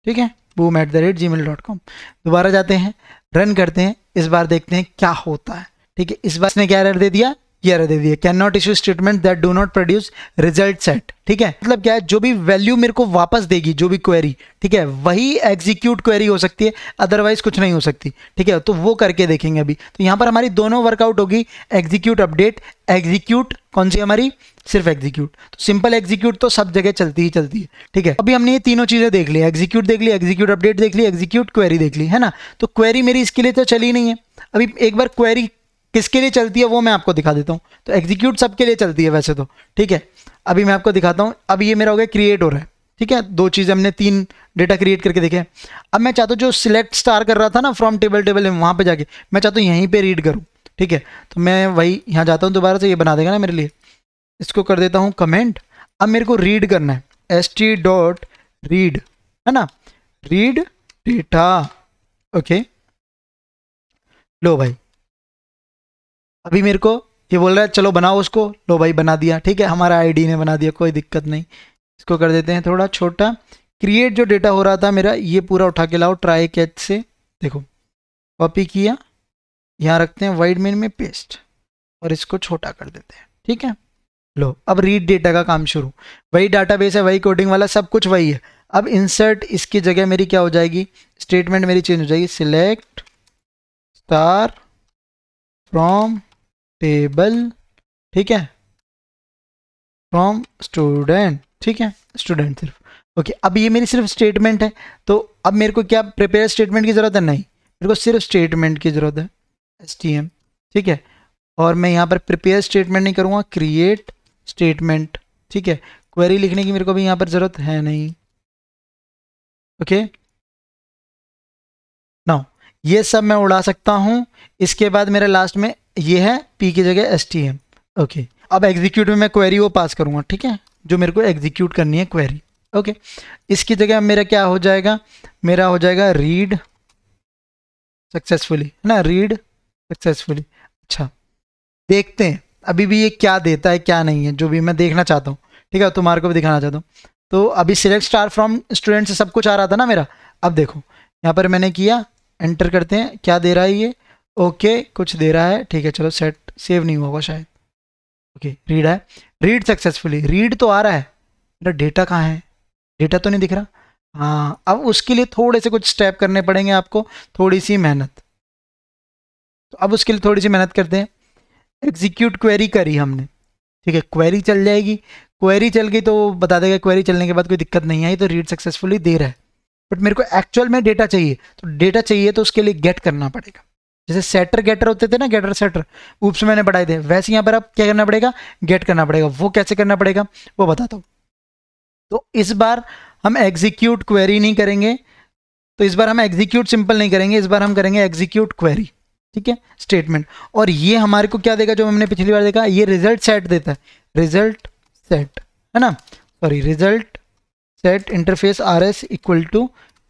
[SPEAKER 1] ठीक है boom at the rate Gmail dot com दोबारा जाते हैं रन करते हैं इस बार देखते हैं क्या होता है ठीक है इस बार इसने क्या एरर दे दिया यह रह देखिए can not issue statement that do not produce result set ठीक है मतलब क्या है जो भी वैल्यू मेरे को वापस देगी जो भी क्वेरी ठीक है वही एग्जीक्यूट क्वेरी हो सकती है अदरवाइज कुछ नहीं हो सकती ठीक है तो वो करके देखेंगे अभी तो यहाँ पर हमारी दोनों वर्कआउट होगी एग्जीक्यूट अपडेट एग्जीक्यूट कौन सी हमारी सिर्फ एग्जीक्यूट तो सिंपल एग्जीक्यूट तो सब जगह चलती ही चलती है ठीक है अभी हमने ये तीनों चीज़ें देख ली एग्जीक्यूट देख ली एग्जीक्यूट अपडेट देख ली एग्जीक्यूट क्वेरी देख ली है ना तो क्वेरी मेरी इसके लिए तो चली नहीं है अभी एक बार क्वेरी किसके लिए चलती है वो मैं आपको दिखा देता हूँ तो एग्जीक्यूट सबके लिए चलती है वैसे तो ठीक है अभी मैं आपको दिखाता हूँ अब ये मेरा हो गया क्रिएट हो रहा है ठीक है दो चीज़ हमने तीन डेटा क्रिएट करके देखे अब मैं चाहता हूँ जो सिलेक्ट स्टार कर रहा था ना फ्रॉम टेबल टेबल वहाँ पर जाके मैं चाहता हूँ यहीं पे रीड करूँ ठीक है तो मैं वही यहाँ जाता हूँ दोबारा से ये बना देगा ना मेरे लिए इसको कर देता हूँ कमेंट अब मेरे को रीड करना है एस टी डॉट रीड है ना रीड डेटा ओके लो भाई अभी मेरे को ये बोल रहा है चलो बनाओ उसको लो भाई बना दिया ठीक है हमारा आईडी ने बना दिया कोई दिक्कत नहीं इसको कर देते हैं थोड़ा छोटा क्रिएट जो डेटा हो रहा था मेरा ये पूरा उठा के लाओ ट्राई कैच से देखो कॉपी किया यहाँ रखते हैं वाइड मेन में पेस्ट और इसको छोटा कर देते हैं ठीक है लो अब रीड डेटा का काम शुरू वही बेस है वही कोडिंग वाला सब कुछ वही है अब इंसर्ट इसकी जगह मेरी क्या हो जाएगी स्टेटमेंट मेरी चेंज हो जाएगी सिलेक्ट स्टार फ्रॉम टेबल ठीक है फ्रॉम स्टूडेंट ठीक है स्टूडेंट सिर्फ ओके okay, अब ये मेरी सिर्फ स्टेटमेंट है तो अब मेरे को क्या प्रिपेयर स्टेटमेंट की ज़रूरत है नहीं मेरे को सिर्फ स्टेटमेंट की ज़रूरत है एस टी एम ठीक है और मैं यहाँ पर प्रिपेयर स्टेटमेंट नहीं करूँगा क्रिएट स्टेटमेंट ठीक है क्वेरी लिखने की मेरे को भी यहाँ पर ज़रूरत है नहीं ओके okay? नाउ ये सब मैं उड़ा सकता हूँ इसके बाद मेरा लास्ट में ये है पी की जगह एस टी एम ओके अब एग्जीक्यूट में मैं क्वेरी वो पास करूँगा ठीक है जो मेरे को एग्जीक्यूट करनी है क्वेरी ओके okay. इसकी जगह मेरा क्या हो जाएगा मेरा हो जाएगा रीड सक्सेसफुली है ना रीड सक्सेसफुली अच्छा देखते हैं अभी भी ये क्या देता है क्या नहीं है जो भी मैं देखना चाहता हूँ ठीक है तुम्हारे को भी दिखाना चाहता हूँ तो अभी सिलेक्ट स्टार फ्रॉम स्टूडेंट से सब कुछ आ रहा था ना मेरा अब देखो यहाँ पर मैंने किया एंटर करते हैं क्या दे रहा है ये ओके कुछ दे रहा है ठीक है चलो सेट सेव नहीं हुआ होगा शायद ओके रीड है रीड सक्सेसफुली रीड तो आ रहा है मेरा डेटा कहाँ है डेटा तो नहीं दिख रहा हाँ अब उसके लिए थोड़े से कुछ स्टेप करने पड़ेंगे आपको थोड़ी सी मेहनत तो अब उसके लिए थोड़ी सी मेहनत करते हैं एग्जीक्यूट क्वेरी करी हमने ठीक है क्वेरी चल जाएगी क्वेरी चल गई तो बता देगा क्वेरी चलने के बाद कोई दिक्कत नहीं आई तो रीड सक्सेसफुली दे रहा है बट मेरे को एक्चुअल में डेटा चाहिए तो डेटा चाहिए तो उसके लिए गेट करना पड़ेगा जैसे सेटर गेटर होते थे ना गेटर सेटर ऊप्स मैंने बढ़ाए थे वैसे यहाँ पर आप क्या करना पड़ेगा गेट करना पड़ेगा वो कैसे करना पड़ेगा वो बताता हूँ तो इस बार हम एग्जीक्यूट क्वेरी नहीं करेंगे तो इस बार हम एग्जीक्यूट सिंपल नहीं करेंगे इस बार हम करेंगे एग्जीक्यूट क्वेरी ठीक है स्टेटमेंट और ये हमारे को क्या देगा जो हमने पिछली बार देखा ये रिजल्ट सेट देता है रिजल्ट सेट है ना sorry result set interface R S equal to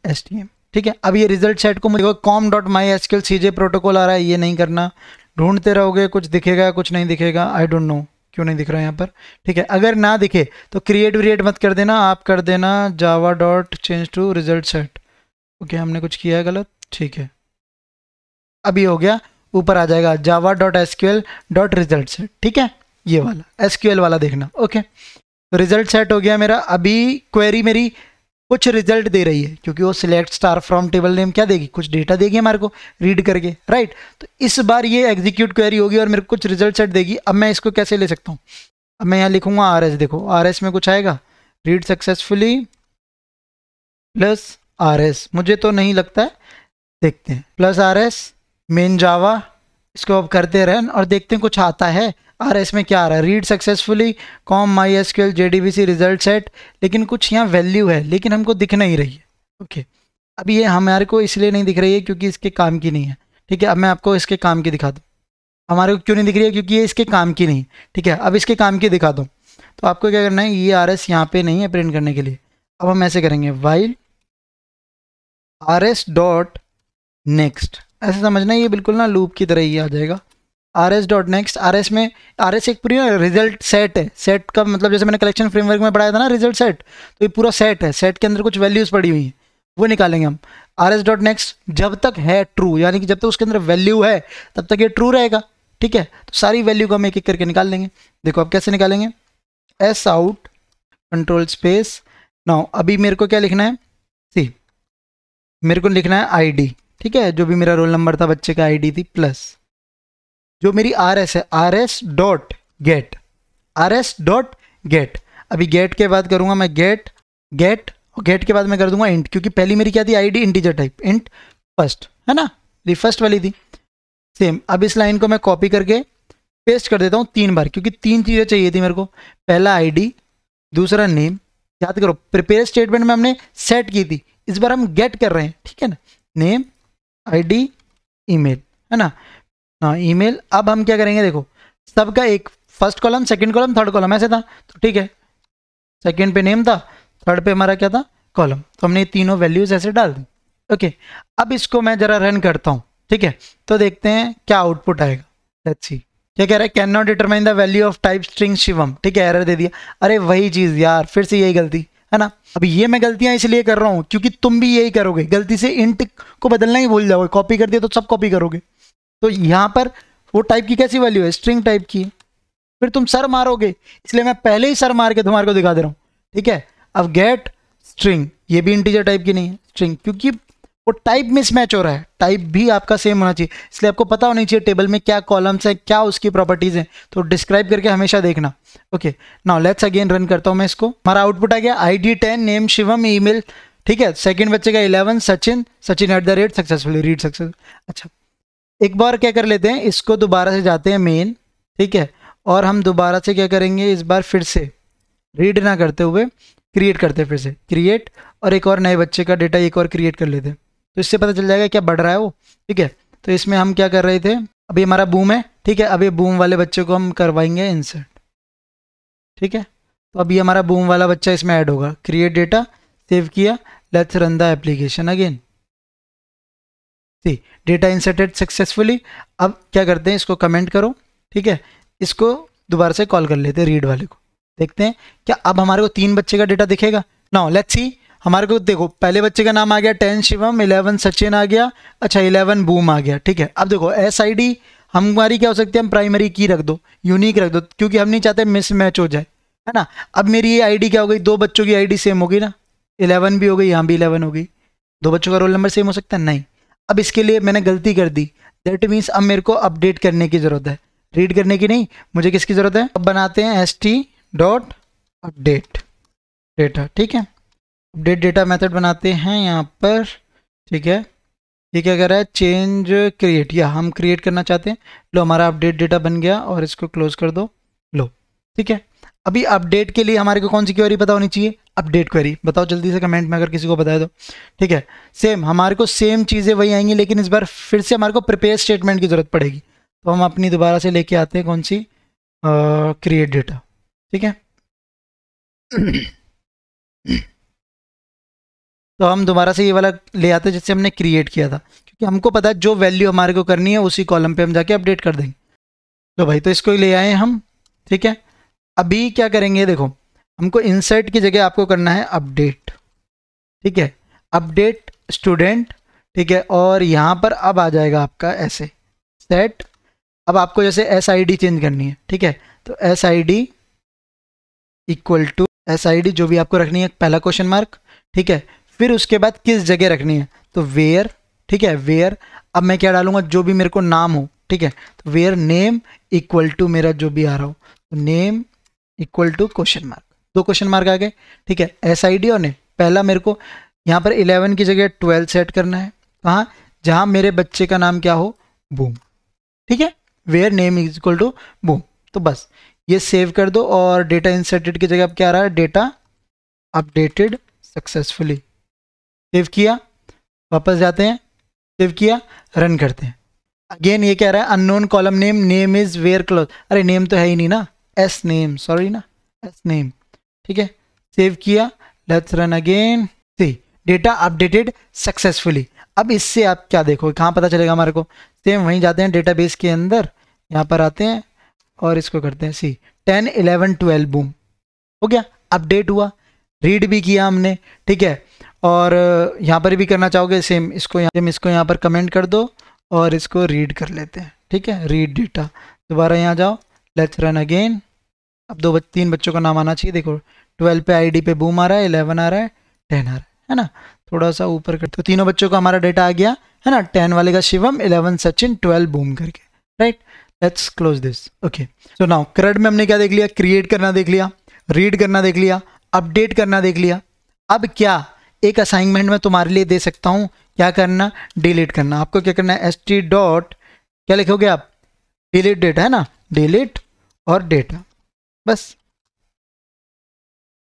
[SPEAKER 1] S T M ठीक है अब ये रिजल्ट सेट को मुझे कॉम डॉट माई एस के सी जे प्रोटोकॉल आ रहा है ये नहीं करना ढूंढते रहोगे कुछ दिखेगा कुछ नहीं दिखेगा आई डोंट नो क्यों नहीं दिख रहा है यहाँ पर ठीक है अगर ना दिखे तो क्रिएट व्रिएट मत कर देना आप कर देना Java dot change to result set okay हमने कुछ किया है गलत ठीक है अभी हो गया ऊपर आ जाएगा Java dot S Q L dot result set ठीक है ये वाला एस क्यू एल वाला देखना ओके रिजल्ट तो सेट हो गया मेरा अभी क्वेरी मेरी कुछ रिजल्ट दे रही है क्योंकि वो select star from table name क्या देगी कुछ डेटा देगी हमारे को रीड करके राइट तो इस बार ये एग्जीक्यूट क्वेरी होगी और मेरे को कुछ रिजल्ट सेट देगी अब मैं इसको कैसे ले सकता हूँ अब मैं यहाँ लिखूंगा आर एस देखो आर एस में कुछ आएगा read successfully plus R S मुझे तो नहीं लगता है देखते हैं plus R S main Java इसको अब करते रहें और देखते हैं कुछ आता है आ रहा है इसमें क्या आ रहा है read successfully com my S QL J D B C result set लेकिन कुछ यहाँ वैल्यू है लेकिन हमको दिख नहीं रही है ओके okay. अब ये हमारे को इसलिए नहीं दिख रही है क्योंकि इसके काम की नहीं है ठीक है अब मैं आपको इसके काम की दिखा दूँ हमारे को क्यों नहीं दिख रही है क्योंकि ये इसके काम की नहीं है ठीक है अब इसके काम की दिखा दूँ तो आपको क्या करना है ये आर एस यहाँ पर नहीं है प्रिंट करने के लिए अब हम ऐसे करेंगे while R S dot next ऐसे समझना ये बिल्कुल ना लूप की तरह ही आ जाएगा R S dot next R S में आर एस एक पूरी रिजल्ट सेट है सेट का मतलब जैसे मैंने कलेक्शन फ्रेमवर्क में पढ़ाया था ना रिजल्ट सेट तो ये पूरा सेट है सेट के अंदर कुछ वैल्यूज़ पड़ी हुई है वो निकालेंगे हम आर एस डॉट नेक्स्ट जब तक है ट्रू यानी कि जब तक उसके अंदर वैल्यू है तब तक ये ट्रू रहेगा ठीक है तो सारी वैल्यू को हम एक एक करके निकाल लेंगे देखो आप कैसे निकालेंगे S out control space now अभी मेरे को क्या लिखना है सी मेरे को लिखना है आईडी ठीक है जो भी मेरा रोल नंबर था बच्चे का आईडी थी प्लस जो मेरी आर एस है R S dot get R S dot get अभी गेट के बाद करूँगा मैं गेट गेट और गेट के बाद मैं कर दूंगा इंट क्योंकि पहली मेरी क्या थी I D integer type int first है ना ये फर्स्ट वाली थी सेम अब इस लाइन को मैं कॉपी करके पेस्ट कर देता हूँ तीन बार क्योंकि तीन चीज़ें चाहिए थी मेरे को पहला डी दूसरा नेम याद करो प्रिपेयर स्टेटमेंट में हमने सेट की थी इस बार हम गेट कर रहे हैं ठीक है ना नेम डी ईमेल है ना हाँ ईमेल अब हम क्या करेंगे देखो सबका एक first column second column third column ऐसे था तो ठीक है सेकंड पे नेम था थर्ड पे हमारा क्या था कॉलम तो हमने तीनों वैल्यूज ऐसे डाल दी ओके अब इसको मैं ज़रा रन करता हूँ ठीक है तो देखते हैं क्या आउटपुट आएगा अच्छी क्या कह रहा है can not determine the value of type string Shivam ठीक है एरर दे दिया अरे वही चीज़ यार फिर से यही गलती है ना अब ये मैं गलतियां इसलिए कर रहा हूँ क्योंकि तुम भी यही करोगे गलती से इंट को बदलना ही भूल जाओगे कॉपी कर दिया तो सब कॉपी करोगे तो यहाँ पर वो टाइप की कैसी वैल्यू है स्ट्रिंग टाइप की फिर तुम सर मारोगे इसलिए मैं पहले ही सर मार के तुम्हारे को दिखा दे रहा हूँ ठीक है अब गेट स्ट्रिंग ये भी इंटीजर टाइप की नहीं है स्ट्रिंग क्योंकि वो टाइप मिसमैच हो रहा है टाइप भी आपका सेम होना चाहिए इसलिए आपको पता होना चाहिए टेबल में क्या कॉलम्स हैं क्या उसकी प्रॉपर्टीज़ हैं तो डिस्क्राइब करके हमेशा देखना okay now let's again run करता हूँ मैं इसको हमारा आउटपुट आ गया I D ten name Shivam email ठीक है सेकेंड बच्चे का eleven Sachin Sachin at the rate successfully read success अच्छा एक बार क्या कर लेते हैं इसको दोबारा से जाते हैं मेन ठीक है और हम दोबारा से क्या करेंगे इस बार फिर से रीड ना करते हुए क्रिएट करते हैं फिर से क्रिएट और एक और नए बच्चे का डेटा एक और क्रिएट कर लेते हैं तो इससे पता चल जाएगा क्या बढ़ रहा है वो ठीक है तो इसमें हम क्या कर रहे थे अभी हमारा बूम है ठीक है अभी बूम वाले बच्चे को हम करवाएंगे इंसर्ट ठीक है तो अभी हमारा बूम वाला बच्चा इसमें ऐड होगा क्रिएट डेटा सेव किया let's run the application again see data inserted successfully अब क्या करते हैं इसको कमेंट करो ठीक है इसको दोबारा से कॉल कर लेते हैं रीड वाले को देखते हैं क्या अब हमारे को तीन बच्चे का डेटा दिखेगा नाउ लेट्स सी हमारे को देखो पहले बच्चे का नाम आ गया टेन शिवम इलेवन सचिन आ गया अच्छा इलेवन बूम आ गया ठीक है अब देखो एस आई डी हमारी क्या हो सकती है हम प्राइमरी की रख दो यूनिक रख दो क्योंकि हम नहीं चाहते मिस मैच हो जाए है ना अब मेरी ये आईडी क्या हो गई दो बच्चों की आईडी सेम होगी ना इलेवन भी हो गई यहाँ भी इलेवन हो गई दो बच्चों का रोल नंबर सेम हो सकता है नहीं अब इसके लिए मैंने गलती कर दी दैट मीन्स अब मेरे को अपडेट करने की ज़रूरत है रीड करने की नहीं मुझे किसकी ज़रूरत है अब बनाते हैं S T dot update data ठीक है अपडेट डेटा मेथड बनाते हैं यहाँ पर ठीक है ये क्या कर रहा है चेंज क्रिएट या हम क्रिएट करना चाहते हैं लो हमारा अपडेट डेटा बन गया और इसको क्लोज कर दो लो ठीक है अभी अपडेट के लिए हमारे को कौन सी क्वेरी पता होनी चाहिए अपडेट क्वेरी बताओ जल्दी से कमेंट में अगर किसी को बताए तो ठीक है सेम हमारे को सेम चीज़ें वही आएंगी लेकिन इस बार फिर से हमारे को प्रिपेयर स्टेटमेंट की ज़रूरत पड़ेगी तो हम अपनी दोबारा से लेके आते हैं कौन सी क्रिएट डेटा ठीक है तो हम दोबारा से ये वाला ले आते हैं जिससे हमने क्रिएट किया था क्योंकि हमको पता है जो वैल्यू हमारे को करनी है उसी कॉलम पे हम जाके अपडेट कर देंगे तो भाई तो इसको ही ले आए हम ठीक है अभी क्या करेंगे देखो हमको इंसर्ट की जगह आपको करना है अपडेट ठीक है अपडेट स्टूडेंट ठीक है और यहाँ पर अब आ जाएगा आपका ऐसे सेट अब आपको जैसे एस आई डी चेंज करनी है ठीक है तो S I D equal to S I D जो भी आपको रखनी है पहला क्वेश्चन मार्क ठीक है फिर उसके बाद किस जगह रखनी है तो वेयर ठीक है वेयर अब मैं क्या डालूंगा जो भी मेरे को नाम हो ठीक है तो वेयर नेम इक्वल टू मेरा जो भी आ रहा हो तो name equal to question mark दो क्वेश्चन मार्क आ गए ठीक है एस आई डी और ने पहला मेरे को यहाँ पर इलेवन की जगह ट्वेल्व सेट करना है कहाँ जहाँ मेरे बच्चे का नाम क्या हो बूम ठीक है where name is equal to boom तो बस ये सेव कर दो और डेटा इंसर्टेड की जगह अब क्या आ रहा है डेटा अपडेटेड सक्सेसफुली सेव किया वापस जाते हैं सेव किया रन करते हैं अगेन ये कह रहा है unknown column name name is where close अरे नेम तो है ही नहीं ना एस नेम सॉरी ना एस नेम ठीक है सेव किया let's run again see data updated successfully अब इससे आप क्या देखोगे कहाँ पता चलेगा हमारे को सेम वहीं जाते हैं डेटाबेस के अंदर यहाँ पर आते हैं और इसको करते हैं see ten eleven twelve boom हो गया अपडेट हुआ रीड भी किया हमने ठीक है और uh, यहाँ पर भी करना चाहोगे सेम इसको यहाँ इसको यहाँ पर कमेंट कर दो और इसको रीड कर लेते हैं ठीक है रीड डेटा दोबारा यहाँ जाओ लेट्स रन अगेन अब दो बच, तीन बच्चों का नाम आना चाहिए देखो ट्वेल्व पे आईडी पे बूम आ रहा है इलेवन आ रहा है टेन आ रहा है है ना थोड़ा सा ऊपर कर तो तीनों बच्चों का हमारा डेटा आ गया है ना टेन वाले का Shivam eleven Sachin twelve boom करके right let's close this okay so now CRUD में हमने क्या देख लिया क्रिएट करना देख लिया रीड करना देख लिया अपडेट करना देख लिया अब क्या एक असाइनमेंट मैं तुम्हारे लिए दे सकता हूँ क्या करना डिलीट करना आपको क्या करना है एस टी डॉट क्या लिखोगे आप डिलीट डेटा है ना डिलीट और डेटा बस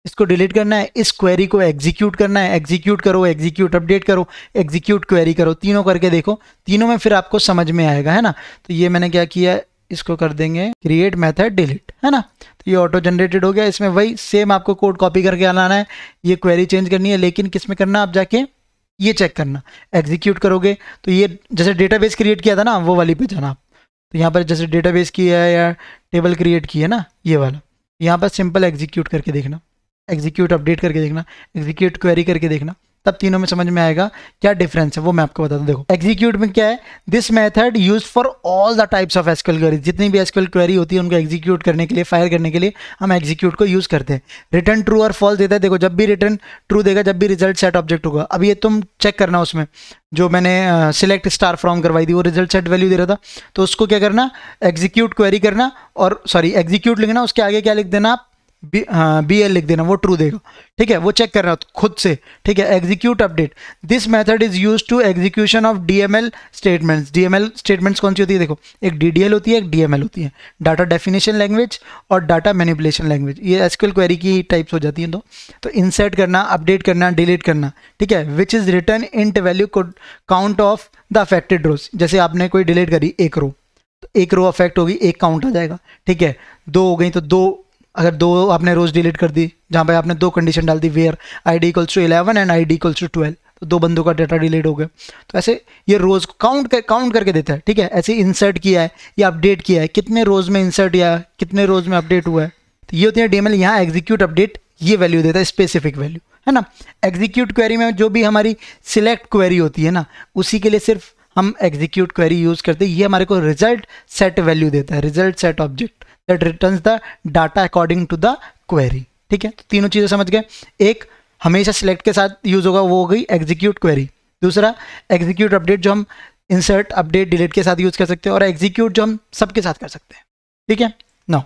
[SPEAKER 1] इसको डिलीट करना है इस क्वेरी को एग्जीक्यूट करना है एग्जीक्यूट करो एग्जीक्यूट अपडेट करो एग्जीक्यूट क्वेरी करो तीनों करके देखो तीनों में फिर आपको समझ में आएगा है ना तो ये मैंने क्या किया इसको कर देंगे क्रिएट मैथड डिलीट है ना तो ये ऑटो जनरेटेड हो गया इसमें वही सेम आपको कोड कॉपी करके आना है ये क्वेरी चेंज करनी है लेकिन किस में करना आप जाके ये चेक करना एग्जीक्यूट करोगे तो ये जैसे डेटाबेस क्रिएट किया था ना वो वाली पे जाना आप तो यहाँ पर जैसे डेटाबेस की है या टेबल क्रिएट की है ना ये वाला यहाँ पर सिंपल एग्जीक्यूट करके देखना एग्जीक्यूट अपडेट करके देखना एग्जीक्यूट क्वेरी करके देखना तब तीनों में समझ में आएगा क्या डिफरेंस है वो मैं आपको बताता हूँ देखो एग्जीक्यूट में क्या है this method use for all the types of SQL query जितनी भी एसक्यूल क्वेरी होती है उनको एग्जीक्यूट करने के लिए फायर करने के लिए हम एग्जीक्यूट को यूज करते हैं रिटर्न ट्रू और फॉल्स देता है देखो जब भी रिटर्न ट्रू देगा जब भी रिजल्ट सेट ऑब्जेक्ट होगा अब ये तुम चेक करना उसमें जो मैंने सिलेक्ट स्टार फ्रॉम करवाई थी वो रिजल्ट सेट वैल्यू दे रहा था तो उसको क्या करना एग्जीक्यूट क्वेरी करना और सॉरी एग्जीक्यूट लिखना उसके आगे क्या लिख देना आप बी एल लिख देना वो ट्रू देगा ठीक है वो चेक करना खुद से ठीक है execute update this method is use to execution of D M L statements D M L statements कौन सी होती है देखो एक डी डी एल होती है एक डी एम एल होती है डाटा डेफिनेशन लैंग्वेज और डाटा मैनिपुलेशन लैंग्वेज ये एसक्यूएल क्वेरी की टाइप्स हो जाती हैं तो तो इंसर्ट करना अपडेट करना डिलीट करना ठीक है which is return the value count of the affected rows जैसे आपने कोई डिलीट करी एक रो तो एक रो अफेक्ट होगी एक काउंट आ जाएगा ठीक है दो हो गई तो दो अगर दो आपने रोज़ डिलीट कर दी जहाँ पे आपने दो कंडीशन डाल दी where I D equals to eleven and I D equals to twelve तो दो बंदों का डाटा डिलीट हो गया तो ऐसे ये रोज़ काउंट कर काउंट करके देता है ठीक है ऐसे इंसर्ट किया है या अपडेट किया है कितने रोज़ में इंसर्ट या कितने रोज़ में अपडेट हुआ है तो ये होती है डी एम एल यहाँ एग्जीक्यूट अपडेट ये वैल्यू देता है स्पेसिफिक वैल्यू है ना एग्जीक्यूट क्वेरी में जो भी हमारी सिलेक्ट क्वेरी होती है ना उसी के लिए सिर्फ हम एग्जीक्यूट क्वेरी यूज़ करते हैं ये हमारे को रिजल्ट सेट वैल्यू देता है result set object that returns the data according to the query ठीक है तो तीनों चीज़ें समझ गए एक हमेशा सिलेक्ट के साथ यूज़ होगा वो हो गई एग्जीक्यूट क्वेरी दूसरा एग्जीक्यूट अपडेट जो हम इंसर्ट अपडेट डिलीट के साथ यूज़ कर सकते हैं और एग्जीक्यूट जो हम सबके साथ कर सकते हैं ठीक है नो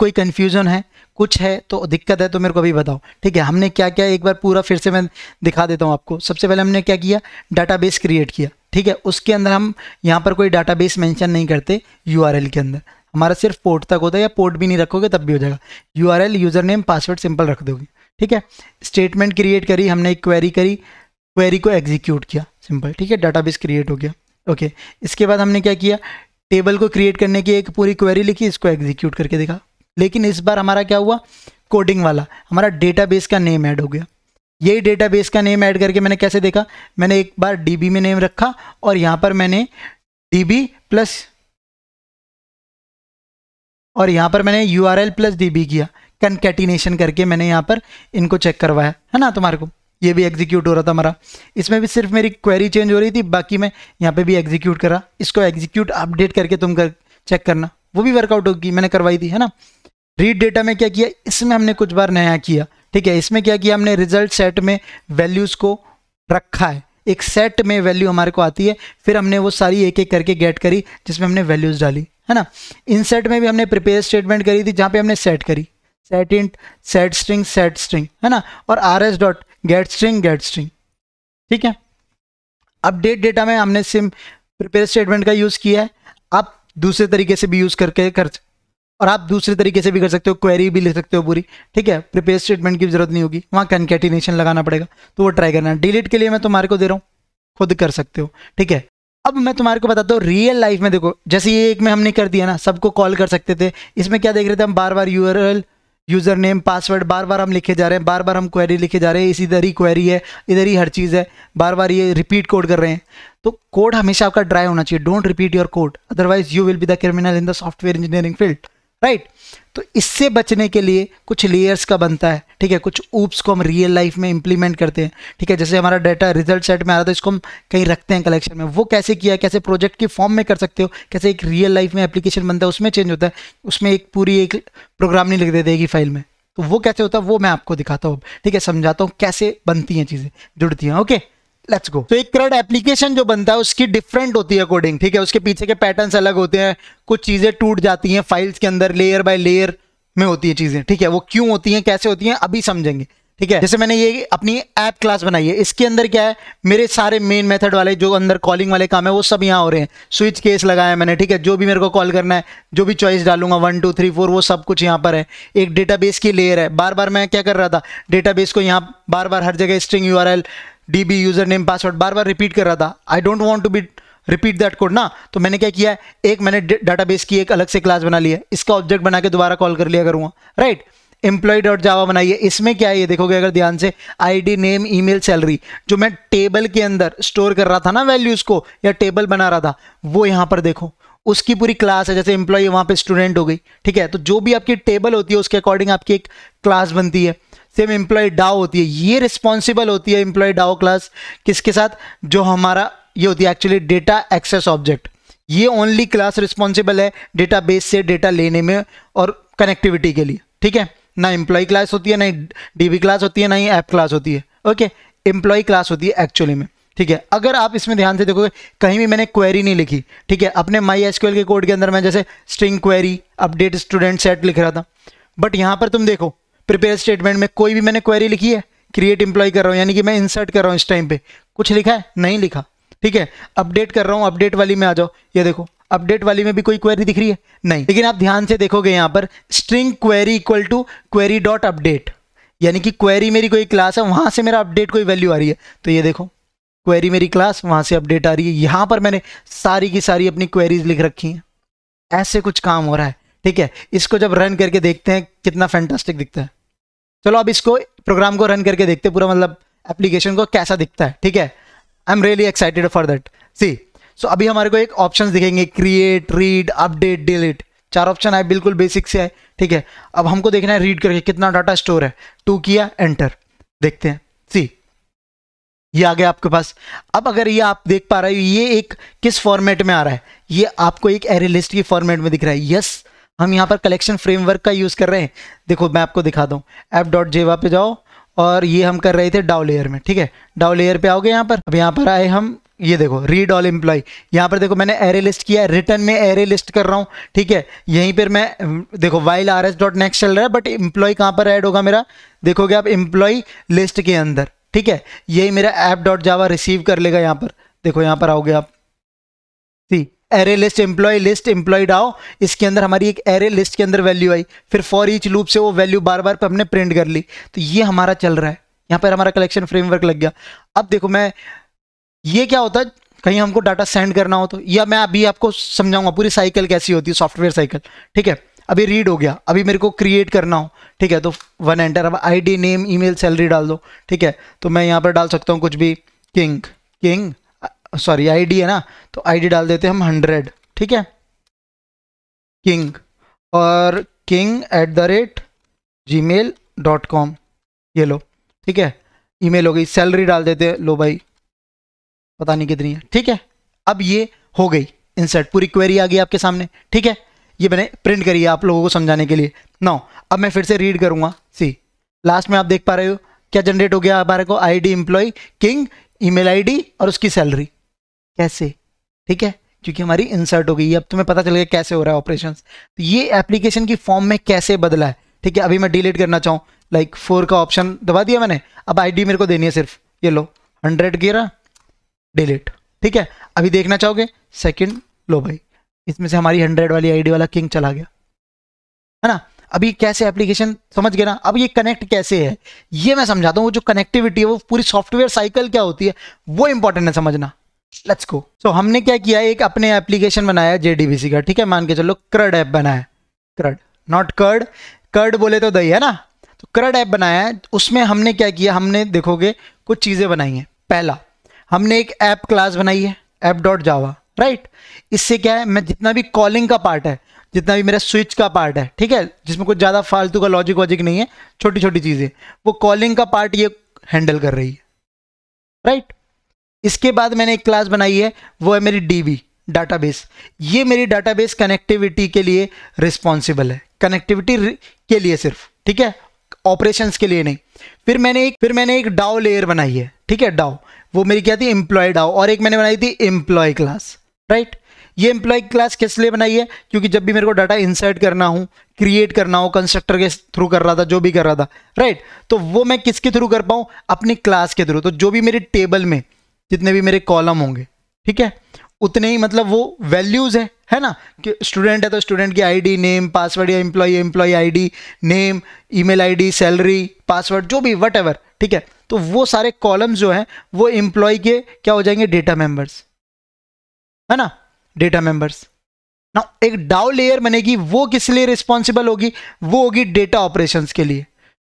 [SPEAKER 1] कोई कन्फ्यूज़न है कुछ है तो दिक्कत है तो मेरे को अभी बताओ ठीक है हमने क्या क्या एक बार पूरा फिर से मैं दिखा देता हूँ आपको सबसे पहले हमने क्या किया डाटाबेस क्रिएट किया ठीक है उसके अंदर हम यहाँ पर कोई डाटाबेस मेंशन नहीं करते यूआरएल के अंदर हमारा सिर्फ पोर्ट तक होता है या पोर्ट भी नहीं रखोगे तब भी हो जाएगा U R L user name password simple रख दोगे ठीक है स्टेटमेंट क्रिएट करी हमने एक क्वेरी करी क्वेरी को एग्जीक्यूट किया सिंपल ठीक है डाटाबेस क्रिएट हो गया ओके okay. इसके बाद हमने क्या किया टेबल को क्रिएट करने की एक पूरी क्वेरी लिखी इसको एग्जीक्यूट करके देखा लेकिन इस बार हमारा क्या हुआ कोडिंग वाला हमारा डेटाबेस का नेम ऐड हो गया यही डेटाबेस का नेम ऐड करके मैंने कैसे देखा मैंने एक बार डीबी में नेम रखा और यहाँ पर मैंने डीबी प्लस और यहाँ पर मैंने U R L plus D B किया कनकेटिनेशन करके मैंने यहाँ पर इनको चेक करवाया है ना तुम्हारे को ये भी एग्जीक्यूट हो रहा था हमारा इसमें भी सिर्फ मेरी क्वेरी चेंज हो रही थी बाकी मैं यहाँ पे भी एग्जीक्यूट करा इसको एग्जीक्यूट अपडेट करके तुम कर चेक करना वो भी वर्कआउट होगी मैंने करवाई थी है ना रीड डेटा में क्या किया इसमें हमने कुछ बार नया किया ठीक है इसमें क्या किया हमने रिजल्ट सेट में वैल्यूज़ को रखा है एक सेट में वैल्यू हमारे को आती है फिर हमने वो सारी एक एक करके गेट करी जिसमें हमने वैल्यूज़ डाली है ना इनसेट में भी हमने प्रिपेयर स्टेटमेंट करी थी जहाँ पे हमने सेट करी set int set string set string है ना और R S dot get string get string ठीक है अपडेट डेटा में हमने सिम प्रिपेयर स्टेटमेंट का यूज़ किया है आप दूसरे तरीके से भी यूज़ करके कर और आप दूसरे तरीके से भी कर सकते हो क्वेरी भी ले सकते हो पूरी ठीक है प्रिपेयर स्टेटमेंट की जरूरत नहीं होगी वहाँ कंकेटिनेशन लगाना पड़ेगा तो वो ट्राई करना डिलीट के लिए मैं तुम्हारे को दे रहा हूँ खुद कर सकते हो ठीक है अब मैं तुम्हारे को बताता हूँ रियल लाइफ में देखो जैसे ये एक में हमने कर दिया ना सबको कॉल कर सकते थे इसमें क्या देख रहे थे हम बार बार यू यूज़र नेम पासवर्ड बार बार हम लिखे जा रहे हैं बार बार हम क्वेरी लिखे जा रहे हैं इस इधर ही क्वेरी है इधर ही हर चीज़ है बार बार ये रिपीट कोड कर रहे हैं तो कोड हमेशा आपका ड्राई होना चाहिए don't repeat your code otherwise you will be the criminal in the software engineering field right तो इससे बचने के लिए कुछ लेयर्स का बनता है ठीक है कुछ ऊप्स को हम रियल लाइफ में इंप्लीमेंट करते हैं ठीक है जैसे हमारा डाटा रिजल्ट सेट में आ रहा था इसको हम कहीं रखते हैं कलेक्शन में वो कैसे किया कैसे प्रोजेक्ट के फॉर्म में कर सकते हो कैसे एक रियल लाइफ में एप्लीकेशन बनता है उसमें चेंज होता है उसमें एक पूरी एक प्रोग्राम नहीं लिख दे देगी फाइल में तो वो कैसे होता है वो मैं आपको दिखाता हूँ ठीक है समझाता हूँ कैसे बनती हैं चीज़ें जुड़ती हैं ओके लेट्स गो तो एक क्रड एप्लीकेशन जो बनता है उसकी डिफरेंट होती है कोडिंग ठीक है उसके पीछे के पैटर्न अलग होते हैं कुछ चीज़ें टूट जाती हैं फाइल्स के अंदर लेयर बाय लेयर में होती है चीज़ें ठीक है वो क्यों होती हैं कैसे होती हैं अभी समझेंगे ठीक है जैसे मैंने ये अपनी ऐप क्लास बनाई है इसके अंदर क्या है मेरे सारे मेन मेथड वाले जो अंदर कॉलिंग वाले काम है वो सब यहाँ हो रहे हैं स्विच केस लगाया है मैंने ठीक है जो भी मेरे को कॉल करना है जो भी चॉइस डालूंगा वन टू थ्री फोर वो सब कुछ यहाँ पर है एक डेटाबेस की लेयर है बार बार मैं क्या कर रहा था डेटाबेस को यहाँ बार बार हर जगह string U D B user name password बार बार रिपीट कर रहा था I don't want to be repeat that code ना तो मैंने क्या किया एक मैंने बेस की एक अलग से क्लास बना ली है इसका ऑब्जेक्ट बना के दोबारा कॉल कर लिया करूँगा राइट एम्प्लॉय डॉट जावा बनाइए इसमें क्या है ये देखोगे अगर ध्यान से आईडी नेम ईमेल सैलरी जो मैं टेबल के अंदर स्टोर कर रहा था ना वैल्यूज़ को या टेबल बना रहा था वो यहाँ पर देखो उसकी पूरी क्लास है जैसे एम्प्लॉय वहाँ पे स्टूडेंट हो गई ठीक है तो जो भी आपकी टेबल होती है उसके अकॉर्डिंग आपकी एक क्लास बनती है सेम एम्प्लॉय डाओ होती है ये रिस्पॉन्सिबल होती है एम्प्लॉय डाओ क्लास किसके साथ जो हमारा ये होती है एक्चुअली डेटा एक्सेस ऑब्जेक्ट ये ओनली क्लास रिस्पॉन्सिबल है डेटा बेस से डेटा लेने में और कनेक्टिविटी के लिए ठीक है ना एम्प्लॉय क्लास होती है ना डीबी क्लास होती है ना ही ऐप क्लास होती है ओके एम्प्लॉय क्लास होती है एक्चुअली में ठीक है अगर आप इसमें ध्यान से देखोगे कहीं भी मैंने क्वेरी नहीं लिखी ठीक है अपने माई एसक्यूएल के कोड के अंदर मैं जैसे string query update student set लिख रहा था बट यहाँ पर तुम देखो प्रिपेयर स्टेटमेंट में कोई भी मैंने क्वेरी लिखी है क्रिएट इंप्लॉय कर रहा हूँ यानी कि मैं इंसर्ट कर रहा हूँ इस टाइम पे कुछ लिखा है नहीं लिखा ठीक है अपडेट कर रहा हूँ अपडेट वाली में आ जाओ ये देखो अपडेट वाली में भी कोई क्वेरी दिख रही है नहीं लेकिन आप ध्यान से देखोगे यहाँ पर string query equal to query dot update यानी कि क्वेरी मेरी कोई क्लास है वहाँ से मेरा अपडेट कोई वैल्यू आ रही है तो ये देखो क्वेरी मेरी क्लास वहाँ से अपडेट आ रही है यहाँ पर मैंने सारी की सारी अपनी क्वेरीज लिख रखी हैं ऐसे कुछ काम हो रहा है ठीक है इसको जब रन करके देखते हैं कितना फैंटास्टिक दिखता है चलो अब इसको प्रोग्राम को रन करके देखते हैं पूरा मतलब एप्लीकेशन को कैसा दिखता है ठीक है I am really excited for that see so अभी हमारे को एक ऑप्शन दिखेंगे क्रिएट रीड अपडेट डिलीट चार ऑप्शन आए बिल्कुल बेसिक से आए ठीक है अब हमको देखना है रीड करके कितना डाटा स्टोर है टू किया एंटर देखते हैं सी ये आ गया आपके पास अब अगर ये आप देख पा रहे हो ये एक किस फॉर्मेट में आ रहा है ये आपको एक एरे लिस्ट की फॉर्मेट में दिख रहा है यस हम यहाँ पर कलेक्शन फ्रेमवर्क का यूज़ कर रहे हैं देखो मैं आपको दिखा दूँ एप डॉट जेवा पे जाओ और ये हम कर रहे थे डाउ लेयर में ठीक है डाउ लेयर पे आओगे यहाँ पर अब यहाँ पर आए हम ये देखो रीड ऑल एम्प्लॉय यहाँ पर देखो मैंने एरे लिस्ट किया है रिटर्न में एरे लिस्ट कर रहा हूँ ठीक है यहीं पर मैं देखो while R S dot next चल रहा है बट एम्प्लॉय कहाँ पर ऐड होगा मेरा देखोगे आप एम्प्लॉय लिस्ट के अंदर ठीक है यही मेरा ऐप डॉट जावा रिसीव कर लेगा यहाँ पर देखो यहाँ पर आओगे आप see array list employee list employed आओ इसके अंदर हमारी एक एरे लिस्ट के अंदर वैल्यू आई फिर फॉर ईच लूप से वो वैल्यू बार बार पर हमने प्रिंट कर ली तो ये हमारा चल रहा है यहाँ पर हमारा कलेक्शन फ्रेमवर्क लग गया अब देखो मैं ये क्या होता है कहीं हमको डाटा सेंड करना हो तो या मैं अभी आपको समझाऊंगा पूरी साइकिल कैसी होती है सॉफ्टवेयर साइकिल ठीक है अभी रीड हो गया अभी मेरे को क्रिएट करना हो ठीक है तो वन एंटर अब आईडी नेम ईमेल सैलरी डाल दो ठीक है तो मैं यहाँ पर डाल सकता हूँ कुछ भी किंग किंग सॉरी आईडी है ना तो आईडी डाल देते हैं हम हंड्रेड ठीक है किंग और king at the rate Gmail dot com ये लो ठीक है ईमेल हो गई सैलरी डाल देते लो भाई पता नहीं कितनी है ठीक है अब ये हो गई इंसर्ट पूरी क्वेरी आ गई आपके सामने ठीक है ये मैंने प्रिंट करी है आप लोगों को समझाने के लिए नौ अब मैं फिर से रीड करूंगा सी लास्ट में आप देख पा रहे हो क्या जनरेट हो गया हमारे को I D employee king email ID और उसकी सैलरी कैसे ठीक है क्योंकि हमारी इंसर्ट हो गई है अब तुम्हें पता चल गया कैसे हो रहा है ऑपरेशन तो ये एप्लीकेशन की फॉर्म में कैसे बदला है ठीक है अभी मैं डिलीट करना चाहूँ लाइक फोर का ऑप्शन दबा दिया मैंने अब डी मेरे को देनी है सिर्फ ये लो हंड्रेड गिरा डिलीट ठीक है अभी देखना चाहोगे सेकेंड लो भाई इसमें से हमारी हंड्रेड वाली आईडी वाला किंग चला गया है ना अभी कैसे एप्लीकेशन समझ गए ना अब ये कनेक्ट कैसे है ये मैं समझाता हूँ वो जो कनेक्टिविटी है वो पूरी सॉफ्टवेयर साइकिल क्या होती है वो इंपॉर्टेंट है समझना लेट्स गो सो हमने क्या किया एक अपने एप्लीकेशन बनाया जेडीबीसी का ठीक है मान के चलो क्रड ऐप बनाया क्रड नॉट कर्ड कर्ड बोले तो दही है ना तो क्रड ऐप बनाया है उसमें हमने क्या किया हमने देखोगे कुछ चीज़ें बनाई हैं पहला हमने एक ऐप क्लास बनाई है ऐप डॉट जावा राइट इससे क्या है मैं जितना भी कॉलिंग का पार्ट है जितना भी मेरा स्विच का पार्ट है ठीक है जिसमें कुछ ज़्यादा फालतू का लॉजिक वॉजिक नहीं है छोटी छोटी चीज़ें वो कॉलिंग का पार्ट ये हैंडल कर रही है राइट इसके बाद मैंने एक क्लास बनाई है वो है मेरी डी डाटाबेस ये मेरी डाटाबेस कनेक्टिविटी के लिए रिस्पॉन्सिबल है कनेक्टिविटी के लिए सिर्फ ठीक है ऑपरेशन के लिए नहीं फिर मैंने एक फिर मैंने एक डाओ लेयर बनाई है ठीक है डाओ वो मेरी क्या थी एम्प्लॉय डाओ और एक मैंने बनाई थी एम्प्लॉय क्लास राइट ये एम्प्लॉय क्लास किस लिए बनाई है क्योंकि जब भी मेरे को डाटा इंसर्ट करना हो क्रिएट करना हो कंस्ट्रक्टर के थ्रू कर रहा था जो भी कर रहा था राइट तो वो मैं किसके थ्रू कर पाऊँ अपनी क्लास के थ्रू तो जो भी मेरे टेबल में जितने भी मेरे कॉलम होंगे ठीक है उतने ही मतलब वो वैल्यूज़ है है ना कि स्टूडेंट है तो स्टूडेंट की आईडी नेम पासवर्ड या employee employee ID name email ID salary password जो भी वट ठीक है तो वो सारे कॉलम्स जो हैं वो एम्प्लॉय के क्या हो जाएंगे डेटा मेंबर्स है ना डेटा मेंबर्स ना एक डाउ लेयर बनेगी वो किस लिए रिस्पॉन्सिबल होगी वो होगी डेटा ऑपरेशंस के लिए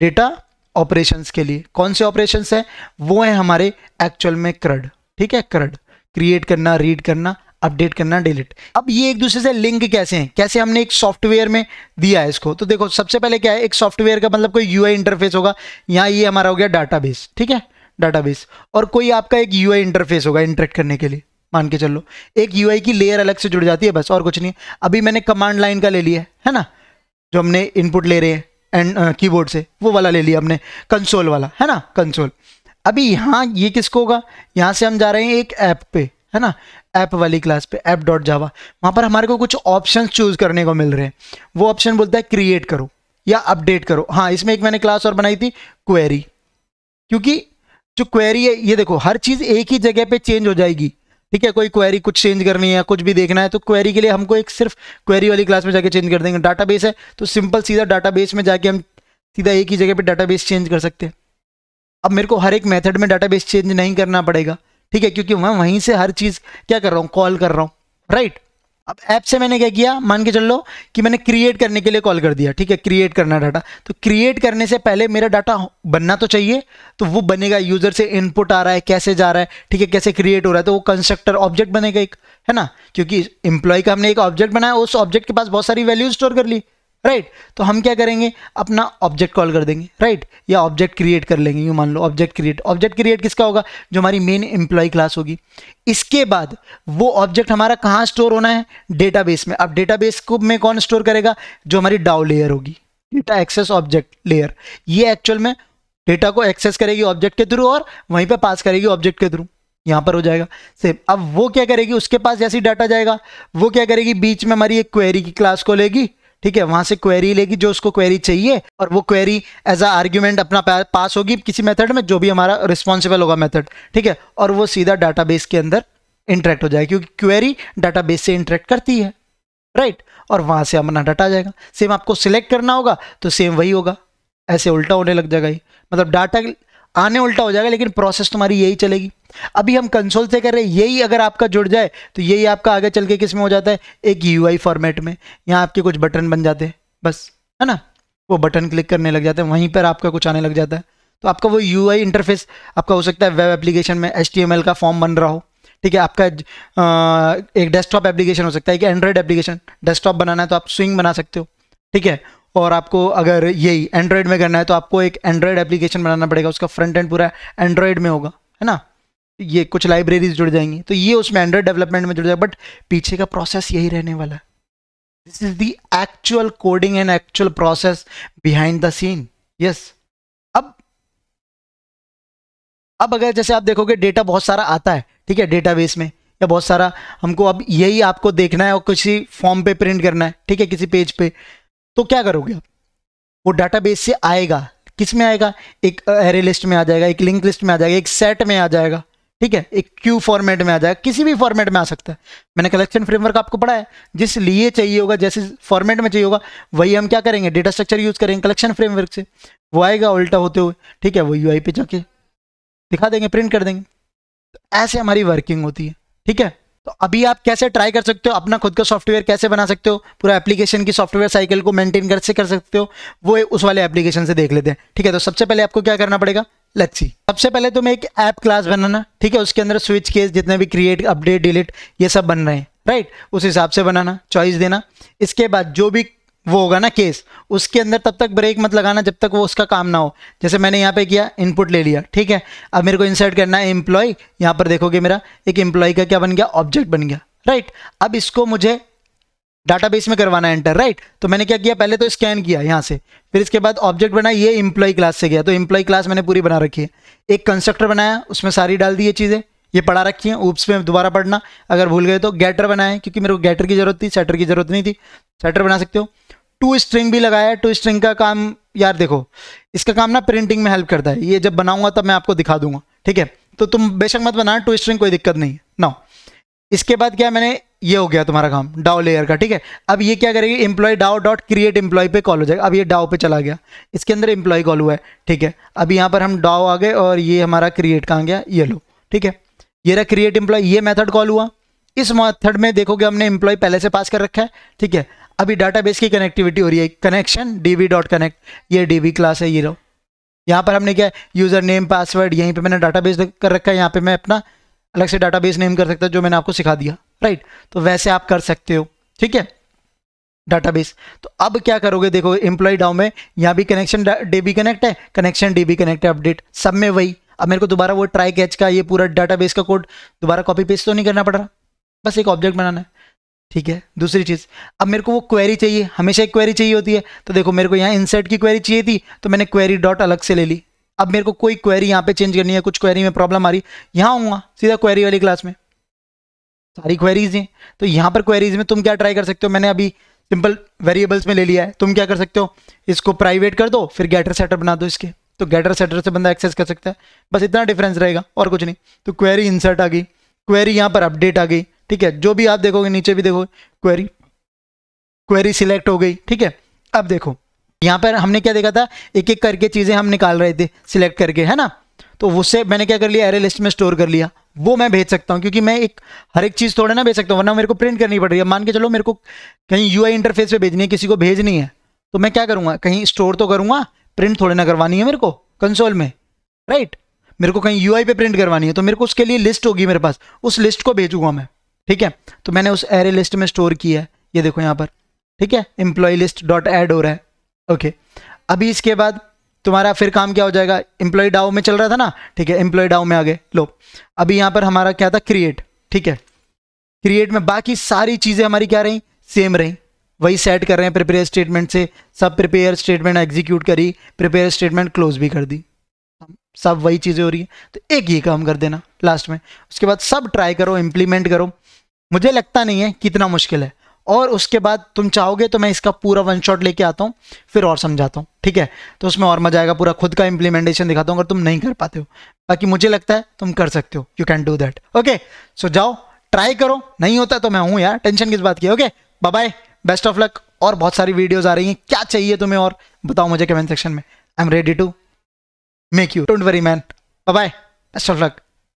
[SPEAKER 1] डेटा ऑपरेशंस के लिए कौन से ऑपरेशंस है वो है हमारे एक्चुअल में क्रड ठीक है क्रड क्रिएट करना रीड करना अपडेट करना डिलीट अब ये एक दूसरे से लिंक कैसे हैं कैसे हमने एक सॉफ्टवेयर में दिया है इसको तो देखो सबसे पहले क्या है एक सॉफ्टवेयर का मतलब कोई यूआई इंटरफेस होगा यहाँ ये हमारा हो गया डाटाबेस ठीक है डाटाबेस और कोई आपका एक यूआई इंटरफेस होगा इंटरेक्ट करने के लिए मान के चलो एक यू की लेयर अलग से जुड़ जाती है बस और कुछ नहीं अभी मैंने कमांड लाइन का ले लिया है, है ना जो हमने इनपुट ले रहे हैं एंड कीबोर्ड से वो वाला ले लिया हमने कंसोल वाला है ना कंसोल अभी यहाँ ये किसको होगा यहाँ से हम जा रहे हैं एक ऐप पे है ना ऐप वाली क्लास पे ऐप डॉट जावा वहाँ पर हमारे को कुछ ऑप्शन चूज़ करने को मिल रहे हैं वो ऑप्शन बोलता है क्रिएट करो या अपडेट करो हाँ इसमें एक मैंने क्लास और बनाई थी क्वेरी क्योंकि जो क्वेरी है ये देखो हर चीज़ एक ही जगह पे चेंज हो जाएगी ठीक है कोई क्वेरी कुछ चेंज करनी है कुछ भी देखना है तो क्वेरी के लिए हमको एक सिर्फ क्वेरी वाली क्लास में जाके चेंज कर देंगे डाटा है तो सिंपल सीधा डाटा में जाके हम सीधा एक ही जगह पर डाटा चेंज कर सकते हैं अब मेरे को हर एक मेथड में डाटाबेस चेंज नहीं करना पड़ेगा ठीक है क्योंकि मैं वहीं से हर चीज़ क्या कर रहा हूँ कॉल कर रहा हूँ राइट अब ऐप से मैंने क्या किया मान के चल लो कि मैंने क्रिएट करने के लिए कॉल कर दिया ठीक है क्रिएट करना डाटा तो क्रिएट करने से पहले मेरा डाटा बनना तो चाहिए तो वो बनेगा यूज़र से इनपुट आ रहा है कैसे जा रहा है ठीक है कैसे क्रिएट हो रहा है तो वो कंस्ट्रक्टर ऑब्जेक्ट बनेगा एक है ना क्योंकि एम्प्लॉय का हमने एक ऑब्जेक्ट बनाया उस ऑब्जेक्ट के पास बहुत सारी वैल्यू स्टोर कर ली राइट right. तो हम क्या करेंगे अपना ऑब्जेक्ट कॉल कर देंगे राइट right. या ऑब्जेक्ट क्रिएट कर लेंगे यूँ मान लो ऑब्जेक्ट क्रिएट ऑब्जेक्ट क्रिएट किसका होगा जो हमारी मेन एम्प्लॉय क्लास होगी इसके बाद वो ऑब्जेक्ट हमारा कहाँ स्टोर होना है डेटाबेस में अब डेटाबेस को में कौन स्टोर करेगा जो हमारी डाउ लेयर होगी डेटा एक्सेस ऑब्जेक्ट लेयर ये एक्चुअल में डेटा को एक्सेस करेगी ऑब्जेक्ट के थ्रू और वहीं पर पास करेगी ऑब्जेक्ट के थ्रू यहाँ पर हो जाएगा सेम अब वो क्या करेगी उसके पास जैसी डाटा जाएगा वो क्या करेगी बीच में हमारी एक क्वेरी की क्लास को लेगी ठीक है वहां से क्वेरी लेगी जो उसको क्वेरी चाहिए और वो क्वेरी एज अ आर्ग्यूमेंट अपना पास होगी किसी मेथड में जो भी हमारा रिस्पॉन्सिबल होगा मेथड ठीक है और वो सीधा डाटाबेस के अंदर इंटरेक्ट हो जाएगा क्योंकि क्वेरी डाटाबेस से इंटरेक्ट करती है राइट और वहां से अपना डाटा आ जाएगा सेम आपको सिलेक्ट करना होगा तो सेम वही होगा ऐसे उल्टा होने लग जाएगा ही मतलब डाटा आने उल्टा हो जाएगा लेकिन प्रोसेस तुम्हारी यही चलेगी अभी हम कंसोल से कर रहे हैं यही अगर आपका जुड़ जाए तो यही आपका आगे चल के किस में हो जाता है एक यू फॉर्मेट में यहाँ आपके कुछ बटन बन जाते हैं बस है ना वो बटन क्लिक करने लग जाते हैं वहीं पर आपका कुछ आने लग जाता है तो आपका वो यू इंटरफेस आपका हो सकता है वेब एप्लीकेशन में एच का फॉर्म बन रहा हो ठीक है आपका एक डेस्कटॉप एप्लीकेशन हो सकता है कि एंड्रॉयड एप्लीकेशन डेस्कटॉप बनाना है तो आप स्विंग बना सकते हो ठीक है और आपको अगर यही एंड्रॉयड में करना है तो आपको एक एंड्रॉयड एप्लीकेशन बनाना पड़ेगा उसका फ्रंट एंड पूरा एंड्रॉयड में होगा है ना ये कुछ लाइब्रेरीज जुड़ जाएंगी तो ये उसमें एंड्रॉइड डेवलपमेंट में जुड़ जाएगा बट पीछे का प्रोसेस यही रहने वाला है this is the actual coding and actual process behind the scene yes अब अब अगर जैसे आप देखोगे डेटा बहुत सारा आता है ठीक है डेटाबेस में या बहुत सारा हमको अब यही आपको देखना है और किसी फॉर्म पे प्रिंट करना है ठीक है किसी पेज पे तो क्या करोगे आप वो डाटाबेस से आएगा किस में आएगा एक एरे लिस्ट में आ जाएगा एक लिंक लिस्ट में आ जाएगा एक सेट में आ जाएगा ठीक है एक क्यू फॉर्मेट में आ जाएगा किसी भी फॉर्मेट में आ सकता है मैंने कलेक्शन फ्रेमवर्क आपको पढ़ा है जिस लिए चाहिए होगा जैसे फॉर्मेट में चाहिए होगा वही हम क्या करेंगे डेटा स्ट्रक्चर यूज़ करेंगे कलेक्शन फ्रेमवर्क से वो आएगा उल्टा होते हुए ठीक है वो यू पे जाके दिखा देंगे प्रिंट कर देंगे तो ऐसे हमारी वर्किंग होती है ठीक है तो अभी आप कैसे ट्राई कर सकते हो अपना खुद का सॉफ्टवेयर कैसे बना सकते हो पूरा एप्लीकेशन की सॉफ्टवेयर साइकिल को मेंटेन कैसे कर सकते हो वो उस वाले एप्लीकेशन से देख लेते हैं ठीक है तो सबसे पहले आपको क्या करना पड़ेगा लेट्स सी सबसे पहले तुम्हें एक ऐप क्लास बनाना ठीक है उसके अंदर स्विच केस जितने भी क्रिएट अपडेट डिलीट ये सब बन रहे हैं राइट उस हिसाब से बनाना चॉइस देना इसके बाद जो भी वो होगा ना केस उसके अंदर तब तक ब्रेक मत लगाना जब तक वो उसका काम ना हो जैसे मैंने यहाँ पे किया इनपुट ले लिया ठीक है अब मेरे को इंसर्ट करना है एम्प्लॉय यहाँ पर देखोगे मेरा एक एम्प्लॉय का क्या बन गया ऑब्जेक्ट बन गया राइट अब इसको मुझे डाटाबेस में करवाना एंटर राइट तो मैंने क्या किया पहले तो स्कैन किया यहाँ से फिर इसके बाद ऑब्जेक्ट बना ये इम्प्लॉई क्लास से गया तो इम्प्लॉई क्लास मैंने पूरी बना रखी है एक कंस्ट्रक्टर बनाया उसमें सारी डाल दी ये चीज़ें ये पढ़ा रखी हैं ऊप्स में दोबारा पढ़ना अगर भूल गए तो गेटर बनाया क्योंकि मेरे को गेटर की जरूरत थी सेटर की जरूरत नहीं थी सेटर बना सकते हो टू स्ट्रिंग भी लगाया टू स्ट्रिंग का काम यार देखो इसका काम ना प्रिंटिंग में हेल्प करता है ये जब बनाऊंगा तब मैं आपको दिखा दूंगा ठीक है तो तुम बेशक मत बनाना टू स्ट्रिंग कोई दिक्कत नहीं ना इसके बाद क्या मैंने ये हो गया तुम्हारा काम डाओ लेयर का ठीक है अब ये क्या करेगी employee DAO dot create employee पे कॉल हो जाएगा अब ये डाओ पे चला गया इसके अंदर इंप्लॉय कॉल हुआ है ठीक है अब यहाँ पर हम डाओ आ गए और ये हमारा क्रिएट कहाँ गया ये लो ठीक है ये रहा क्रिएट इंप्लॉय ये मेथड कॉल हुआ इस मेथड में देखोगे हमने इंप्लॉय पहले से पास कर रखा है ठीक है अभी बेस की कनेक्टिविटी हो रही है कनेक्शन वी डॉट कनेक्ट ये वी क्लास है ये लो यहाँ पर हमने क्या है यूज़र नेम पासवर्ड यहीं पर मैंने बेस कर रखा है यहाँ पर मैं अपना अलग से बेस नेम कर सकता जो मैंने आपको सिखा दिया राइट तो वैसे आप कर सकते हो ठीक है डाटाबेस तो अब क्या करोगे देखो एम्प्लॉय डाउ में यहाँ भी कनेक्शन डे भी कनेक्ट है कनेक्शन डीबी भी कनेक्ट है अपडेट सब में वही अब मेरे को दोबारा वो ट्राई कैच का ये पूरा डाटाबेस का कोड दोबारा कॉपी पेस्ट तो नहीं करना पड़ रहा बस एक ऑब्जेक्ट बनाना है ठीक है दूसरी चीज़ अब मेरे को वो क्वेरी चाहिए हमेशा एक क्वेरी चाहिए होती है तो देखो मेरे को यहाँ इंसर्ट की क्वेरी चाहिए थी तो मैंने क्वेरी डॉट अलग से ले ली अब मेरे को कोई क्वेरी यहाँ पे चेंज करनी है कुछ क्वेरी में प्रॉब्लम आ रही यहाँ आऊँगा सीधा क्वेरी वाली क्लास में सारी क्वेरीज हैं तो यहाँ पर क्वेरीज में तुम क्या ट्राई कर सकते हो मैंने अभी सिंपल वेरिएबल्स में ले लिया है तुम क्या कर सकते हो इसको प्राइवेट कर दो फिर गेटर सेटर बना दो इसके तो गेटर सेटर से बंदा एक्सेस कर सकता है बस इतना डिफरेंस रहेगा और कुछ नहीं तो क्वेरी इंसर्ट आ गई क्वेरी यहाँ पर अपडेट आ गई ठीक है जो भी आप देखोगे नीचे भी देखोगे क्वेरी क्वेरी सिलेक्ट हो गई ठीक है अब देखो यहाँ पर हमने क्या देखा था एक एक करके चीज़ें हम निकाल रहे थे सिलेक्ट करके है ना तो उससे मैंने क्या कर लिया एरे लिस्ट में स्टोर कर लिया वो मैं भेज सकता हूँ क्योंकि मैं एक हर एक चीज़ थोड़ा ना भेज सकता हूँ वरना मेरे को प्रिंट करनी पड़ रही है मान के चलो मेरे को कहीं यू इंटरफेस पे भेजनी है किसी को भेजनी है तो मैं क्या करूँगा कहीं स्टोर तो करूँगा प्रिंट थोड़े ना करवानी है मेरे को कंसोल में राइट मेरे को कहीं यू पे प्रिंट करवानी है तो मेरे को उसके लिए लिस्ट होगी मेरे पास उस लिस्ट को भेजूंगा मैं ठीक है तो मैंने उस एरे लिस्ट में स्टोर किया है ये देखो यहाँ पर ठीक है एम्प्लॉय लिस्ट डॉट ऐड हो रहा है ओके अभी इसके बाद तुम्हारा फिर काम क्या हो जाएगा एम्प्लॉय डाओ में चल रहा था ना ठीक है एम्प्लॉय डाओ में आ गए लो अभी यहाँ पर हमारा क्या था क्रिएट ठीक है क्रिएट में बाकी सारी चीज़ें हमारी क्या रही सेम रही वही सेट कर रहे हैं प्रिपेयर स्टेटमेंट से सब प्रिपेयर स्टेटमेंट एग्जीक्यूट करी प्रिपेयर स्टेटमेंट क्लोज भी कर दी सब वही चीज़ें हो रही है तो एक ये काम कर देना लास्ट में उसके बाद सब ट्राई करो इम्प्लीमेंट करो मुझे लगता नहीं है कितना मुश्किल है और उसके बाद तुम चाहोगे तो मैं इसका पूरा वन शॉट लेके आता हूँ फिर और समझाता हूँ ठीक है तो उसमें और मजा आएगा पूरा खुद का इंप्लीमेंटेशन दिखाता हूँ अगर तुम नहीं कर पाते हो बाकी मुझे लगता है तुम कर सकते हो you can do that okay so जाओ ट्राई करो नहीं होता तो मैं हूँ यार टेंशन किस बात की okay bye best of luck और बहुत सारी वीडियोज आ रही हैं क्या चाहिए तुम्हें और बताओ मुझे कमेंट सेक्शन में I am ready to make you don't worry man bye best of luck